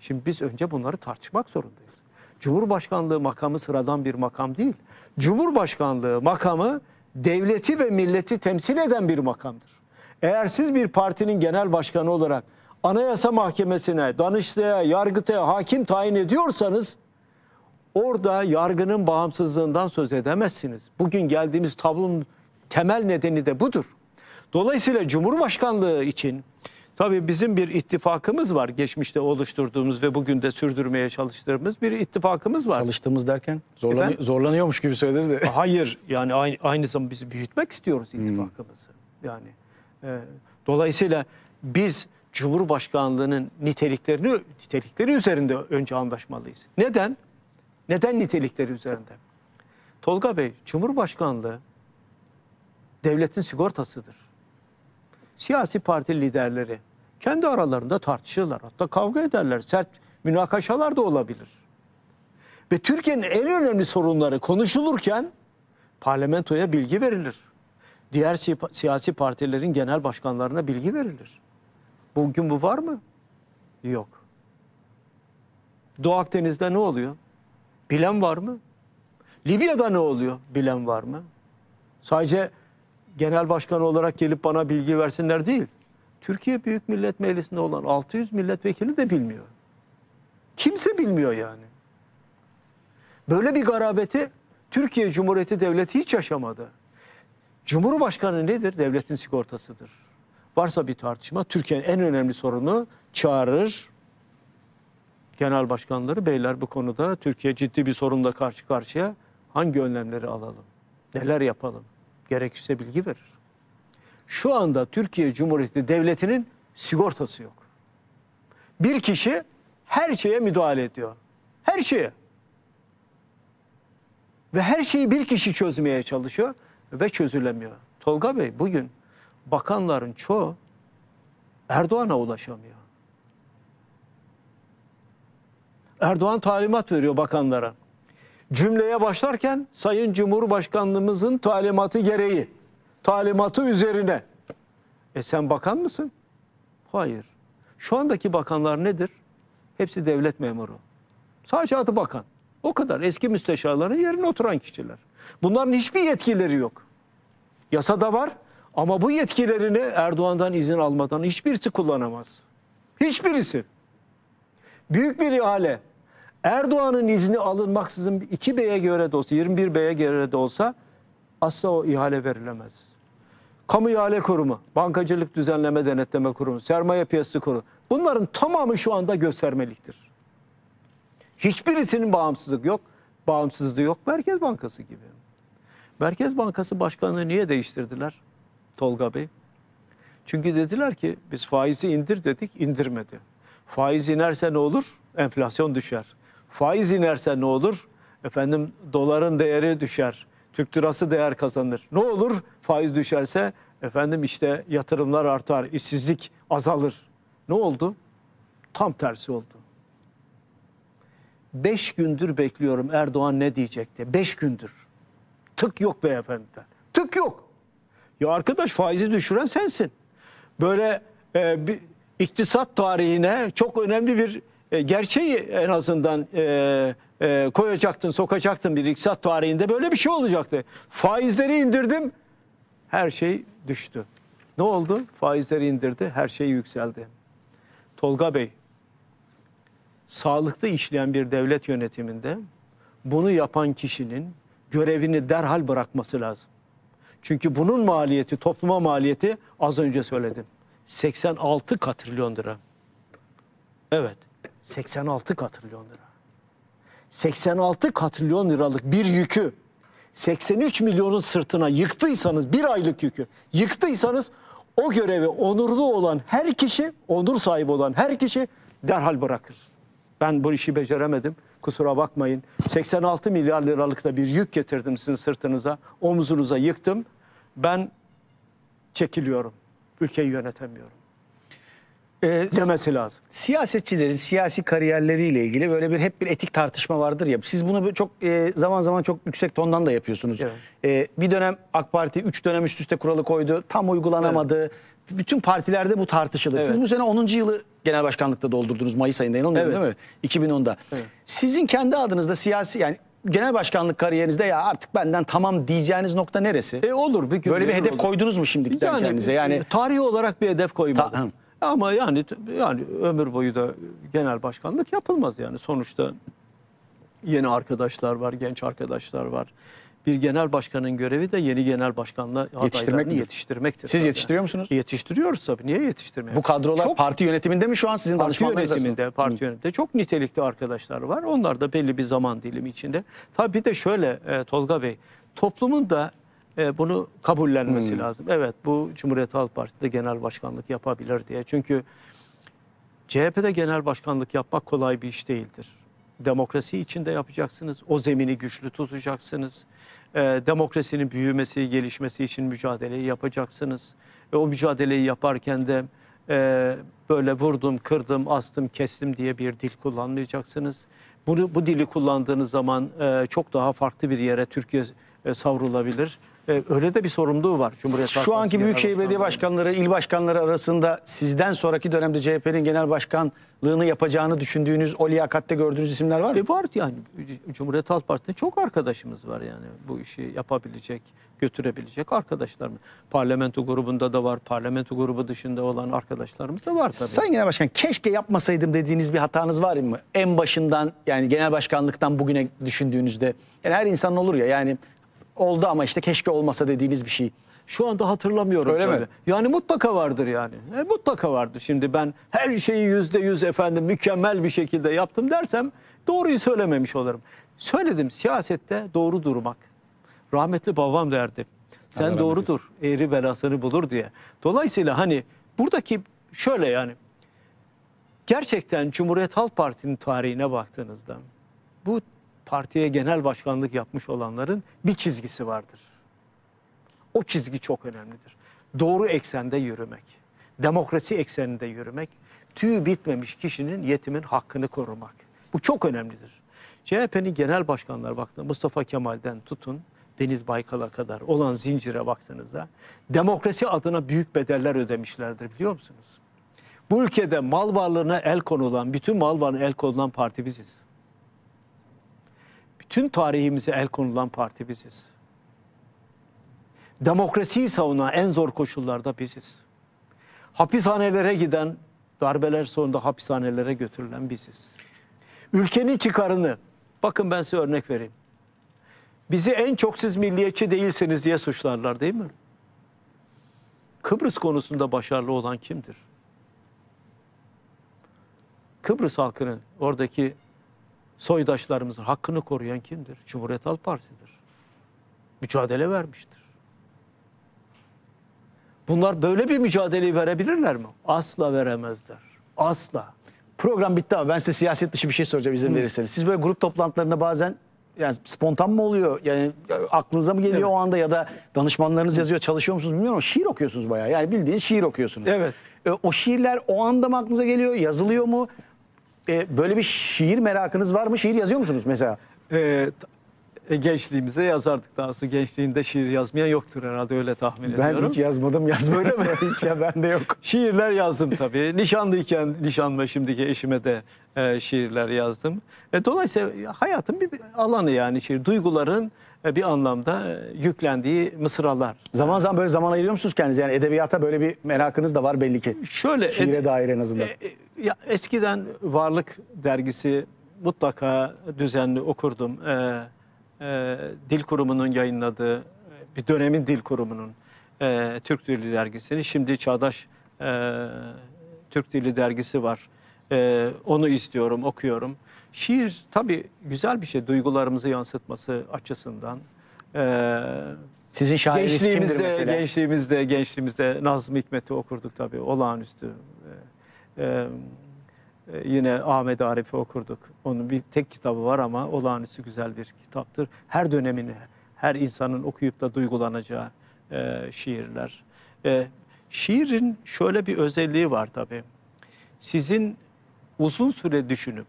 Şimdi biz önce bunları tartışmak zorundayız. Cumhurbaşkanlığı makamı sıradan bir makam değil. Cumhurbaşkanlığı makamı devleti ve milleti temsil eden bir makamdır. Eğer siz bir partinin genel başkanı olarak Anayasa Mahkemesi'ne, Danıştay'a, Yargıtay'a hakim tayin ediyorsanız Orada yargının bağımsızlığından söz edemezsiniz. Bugün geldiğimiz tablonun temel nedeni de budur. Dolayısıyla Cumhurbaşkanlığı için tabii bizim bir ittifakımız var. Geçmişte oluşturduğumuz ve bugün de sürdürmeye çalıştığımız bir ittifakımız var. Çalıştığımız derken zorlan Efendim? zorlanıyormuş gibi söylediniz de. Hayır yani aynı, aynı zamanda bizi büyütmek istiyoruz hmm. ittifakımızı. Hmm. Yani e, dolayısıyla biz Cumhurbaşkanlığının niteliklerini nitelikleri üzerinde önce anlaşmalıyız. Neden? Neden nitelikleri üzerinde? Tolga Bey, Cumhurbaşkanlığı devletin sigortasıdır. Siyasi parti liderleri kendi aralarında tartışırlar. Hatta kavga ederler. Sert münakaşalar da olabilir. Ve Türkiye'nin en önemli sorunları konuşulurken parlamentoya bilgi verilir. Diğer si siyasi partilerin genel başkanlarına bilgi verilir. Bugün bu var mı? Yok. Doğu Akdeniz'de ne oluyor? Bilen var mı? Libya'da ne oluyor? Bilen var mı? Sadece genel başkan olarak gelip bana bilgi versinler değil. Türkiye Büyük Millet Meclisi'nde olan 600 milletvekili de bilmiyor. Kimse bilmiyor yani. Böyle bir garabeti Türkiye Cumhuriyeti Devleti hiç yaşamadı. Cumhurbaşkanı nedir? Devletin sigortasıdır. Varsa bir tartışma Türkiye'nin en önemli sorunu çağırır, genel başkanları beyler bu konuda Türkiye ciddi bir sorunla karşı karşıya hangi önlemleri alalım? Neler yapalım? Gerekirse bilgi verir. Şu anda Türkiye Cumhuriyeti Devleti'nin sigortası yok. Bir kişi her şeye müdahale ediyor. Her şeye. Ve her şeyi bir kişi çözmeye çalışıyor ve çözülemiyor. Tolga Bey bugün bakanların çoğu Erdoğan'a ulaşamıyor. Erdoğan talimat veriyor bakanlara. Cümleye başlarken Sayın Cumhurbaşkanlığımızın talimatı gereği, talimatı üzerine. E sen bakan mısın? Hayır. Şu andaki bakanlar nedir? Hepsi devlet memuru. Sadece adı bakan. O kadar eski müsteşarların yerine oturan kişiler. Bunların hiçbir yetkileri yok. Yasada var ama bu yetkilerini Erdoğan'dan izin almadan hiçbirisi kullanamaz. Hiçbirisi. Büyük bir ihale Erdoğan'ın izni alınmaksızın 2 B'ye göre de olsa 21 B'ye göre de olsa asla o ihale verilemez. Kamu ihale kurumu, bankacılık düzenleme denetleme kurumu, sermaye piyasası kurumu bunların tamamı şu anda göstermeliktir. Hiçbirisinin bağımsızlık yok. Bağımsızlığı yok Merkez Bankası gibi. Merkez Bankası Başkanı'nı niye değiştirdiler Tolga Bey? Çünkü dediler ki biz faizi indir dedik indirmedi. Faiz inerse ne olur? Enflasyon düşer. Faiz inerse ne olur? Efendim doların değeri düşer. Türk lirası değer kazanır. Ne olur? Faiz düşerse efendim işte yatırımlar artar, işsizlik azalır. Ne oldu? Tam tersi oldu. Beş gündür bekliyorum Erdoğan ne diyecekti? Beş gündür. Tık yok beyefendiden. Tık yok. Ya arkadaş faizi düşüren sensin. Böyle e, bir, iktisat tarihine çok önemli bir e, gerçeği en azından e, e, koyacaktın, sokacaktın bir iktisat tarihinde böyle bir şey olacaktı. Faizleri indirdim, her şey düştü. Ne oldu? Faizleri indirdi, her şey yükseldi. Tolga Bey, sağlıklı işleyen bir devlet yönetiminde bunu yapan kişinin görevini derhal bırakması lazım. Çünkü bunun maliyeti, topluma maliyeti az önce söyledim. 86 katrilyon lira. Evet. 86 katrilyon lira. 86 katrilyon liralık bir yükü 83 milyonun sırtına yıktıysanız bir aylık yükü yıktıysanız o görevi onurlu olan her kişi, onur sahibi olan her kişi derhal bırakır. Ben bu işi beceremedim. Kusura bakmayın. 86 milyar liralık da bir yük getirdim sizin sırtınıza. Omuzunuza yıktım. Ben çekiliyorum. Ülkeyi yönetemiyorum e, demesi lazım. Siyasetçilerin siyasi kariyerleriyle ilgili böyle bir hep bir etik tartışma vardır ya. Siz bunu çok e, zaman zaman çok yüksek tondan da yapıyorsunuz. Evet. E, bir dönem AK Parti 3 dönem üst üste kuralı koydu. Tam uygulanamadı. Evet. Bütün partilerde bu tartışılır. Evet. Siz bu sene 10. yılı genel başkanlıkta doldurdunuz Mayıs ayında yanılmıyorum evet. değil mi? 2010'da. Evet. Sizin kendi adınızda siyasi yani genel başkanlık kariyerinizde ya artık benden tamam diyeceğiniz nokta neresi? E olur bir gün. Böyle bir hedef olur. koydunuz mu şimdi yani, kendinize? Yani e, tarihi olarak bir hedef koymadım. Ta, ama yani yani ömür boyu da genel başkanlık yapılmaz yani. Sonuçta yeni arkadaşlar var, genç arkadaşlar var. Bir genel başkanın görevi de yeni genel başkanla Yetiştirmek adaylarını midir? yetiştirmektir. Siz zaten. yetiştiriyor musunuz? Yetiştiriyoruz tabii. Niye yetiştirmeyelim? Bu kadrolar Çok- parti yönetiminde mi şu an sizin Parti danışmanlarınız arasında? parti yönetiminde çok nitelikli arkadaşlar var. Onlar da belli bir zaman dilimi içinde. Tabii bir de şöyle e, Tolga Bey, toplumun da e, bunu kabullenmesi hmm. lazım. Evet bu Cumhuriyet Halk Partisi'de genel başkanlık yapabilir diye. Çünkü CHP'de genel başkanlık yapmak kolay bir iş değildir. Demokrasi içinde yapacaksınız. O zemini güçlü tutacaksınız. E, demokrasinin büyümesi, gelişmesi için mücadeleyi yapacaksınız. Ve o mücadeleyi yaparken de e, böyle vurdum, kırdım, astım, kestim diye bir dil kullanmayacaksınız. Bunu bu dili kullandığınız zaman e, çok daha farklı bir yere Türkiye e, savrulabilir e, öyle de bir sorumluluğu var. Cumhuriyet Şu anki Büyükşehir Belediye Başkanları, il başkanları arasında sizden sonraki dönemde CHP'nin genel başkanlığını yapacağını düşündüğünüz, o liyakatte gördüğünüz isimler var mı? E var yani. Cumhuriyet Halk Partisi'nde çok arkadaşımız var yani. Bu işi yapabilecek, götürebilecek arkadaşlarımız. Parlamento grubunda da var, parlamento grubu dışında olan arkadaşlarımız da var tabii. Sayın Genel Başkan keşke yapmasaydım dediğiniz bir hatanız var mı? En başından yani genel başkanlıktan bugüne düşündüğünüzde. Yani her insan olur ya yani oldu ama işte keşke olmasa dediğiniz bir şey. Şu anda hatırlamıyorum. Öyle böyle. mi? Yani mutlaka vardır yani. E, mutlaka vardır. Şimdi ben her şeyi yüzde yüz efendim mükemmel bir şekilde yaptım dersem doğruyu söylememiş olurum. Söyledim siyasette doğru durmak. Rahmetli babam derdi. Sen doğru dur. Eğri belasını bulur diye. Dolayısıyla hani buradaki şöyle yani gerçekten Cumhuriyet Halk Partisi'nin tarihine baktığınızda bu partiye genel başkanlık yapmış olanların bir çizgisi vardır. O çizgi çok önemlidir. Doğru eksende yürümek, demokrasi ekseninde yürümek, tüy bitmemiş kişinin yetimin hakkını korumak. Bu çok önemlidir. CHP'nin genel başkanlar baktığında Mustafa Kemal'den tutun Deniz Baykal'a kadar olan zincire baktığınızda demokrasi adına büyük bedeller ödemişlerdir biliyor musunuz? Bu ülkede mal varlığına el konulan, bütün mal varlığına el konulan parti biziz. Tüm tarihimize el konulan parti biziz. Demokrasiyi savunan en zor koşullarda biziz. Hapishanelere giden, darbeler sonunda hapishanelere götürülen biziz. Ülkenin çıkarını, bakın ben size örnek vereyim. Bizi en çok siz milliyetçi değilsiniz diye suçlarlar değil mi? Kıbrıs konusunda başarılı olan kimdir? Kıbrıs halkını oradaki soydaşlarımızın hakkını koruyan kimdir? Cumhuriyet Halk Partisi'dir. Mücadele vermiştir. Bunlar böyle bir mücadeleyi verebilirler mi? Asla veremezler. Asla. Program bitti ama ben size siyaset dışı bir şey soracağım izin verirseniz. Siz böyle grup toplantılarında bazen yani spontan mı oluyor? Yani aklınıza mı geliyor evet. o anda ya da danışmanlarınız yazıyor çalışıyor musunuz bilmiyorum ama şiir okuyorsunuz bayağı. Yani bildiğiniz şiir okuyorsunuz. Evet. E, o şiirler o anda mı aklınıza geliyor? Yazılıyor mu? e, böyle bir şiir merakınız var mı? Şiir yazıyor musunuz mesela? e, e gençliğimizde yazardık daha sonra. Gençliğinde şiir yazmayan yoktur herhalde öyle tahmin ben ediyorum. Ben hiç yazmadım yazma öyle mi? hiç ya bende yok. Şiirler yazdım tabii. Nişanlıyken nişanlı şimdiki eşime de e, şiirler yazdım. E, dolayısıyla hayatın bir alanı yani şiir. Duyguların bir anlamda e, yüklendiği mısralar. Zaman zaman böyle zaman ayırıyor musunuz kendinize? Yani edebiyata böyle bir merakınız da var belli ki. Şöyle. Şiire ed- dair en azından. E, e, ya eskiden Varlık dergisi mutlaka düzenli okurdum. E, e, dil kurumunun yayınladığı bir dönemin dil kurumunun e, Türk Dili dergisini. Şimdi Çağdaş e, Türk Dili dergisi var. E, onu istiyorum, okuyorum. Şiir tabii güzel bir şey duygularımızı yansıtması açısından. Ee, Sizin şairiniz gençliğimizde, kimdir mesela? Gençliğimizde, gençliğimizde Nazım Hikmet'i okurduk tabii olağanüstü. Ee, e, yine Ahmet Arif'i okurduk. Onun bir tek kitabı var ama olağanüstü güzel bir kitaptır. Her dönemini, her insanın okuyup da duygulanacağı e, şiirler. E, şiirin şöyle bir özelliği var tabii. Sizin uzun süre düşünüp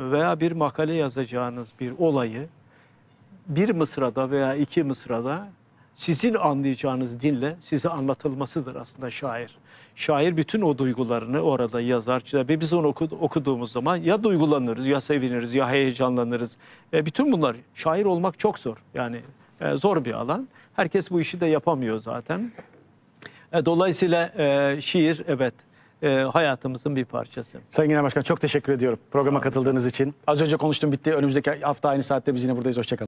veya bir makale yazacağınız bir olayı bir mısrada veya iki mısrada sizin anlayacağınız dille size anlatılmasıdır aslında şair. Şair bütün o duygularını orada yazar. Ve biz onu okuduğumuz zaman ya duygulanırız, ya seviniriz, ya heyecanlanırız. E, bütün bunlar şair olmak çok zor. Yani e, zor bir alan. Herkes bu işi de yapamıyor zaten. E, dolayısıyla e, şiir evet e, hayatımızın bir parçası. Sayın Genel Başkan çok teşekkür ediyorum programa katıldığınız için. Az önce konuştum bitti. Önümüzdeki hafta aynı saatte biz yine buradayız. Hoşçakalın.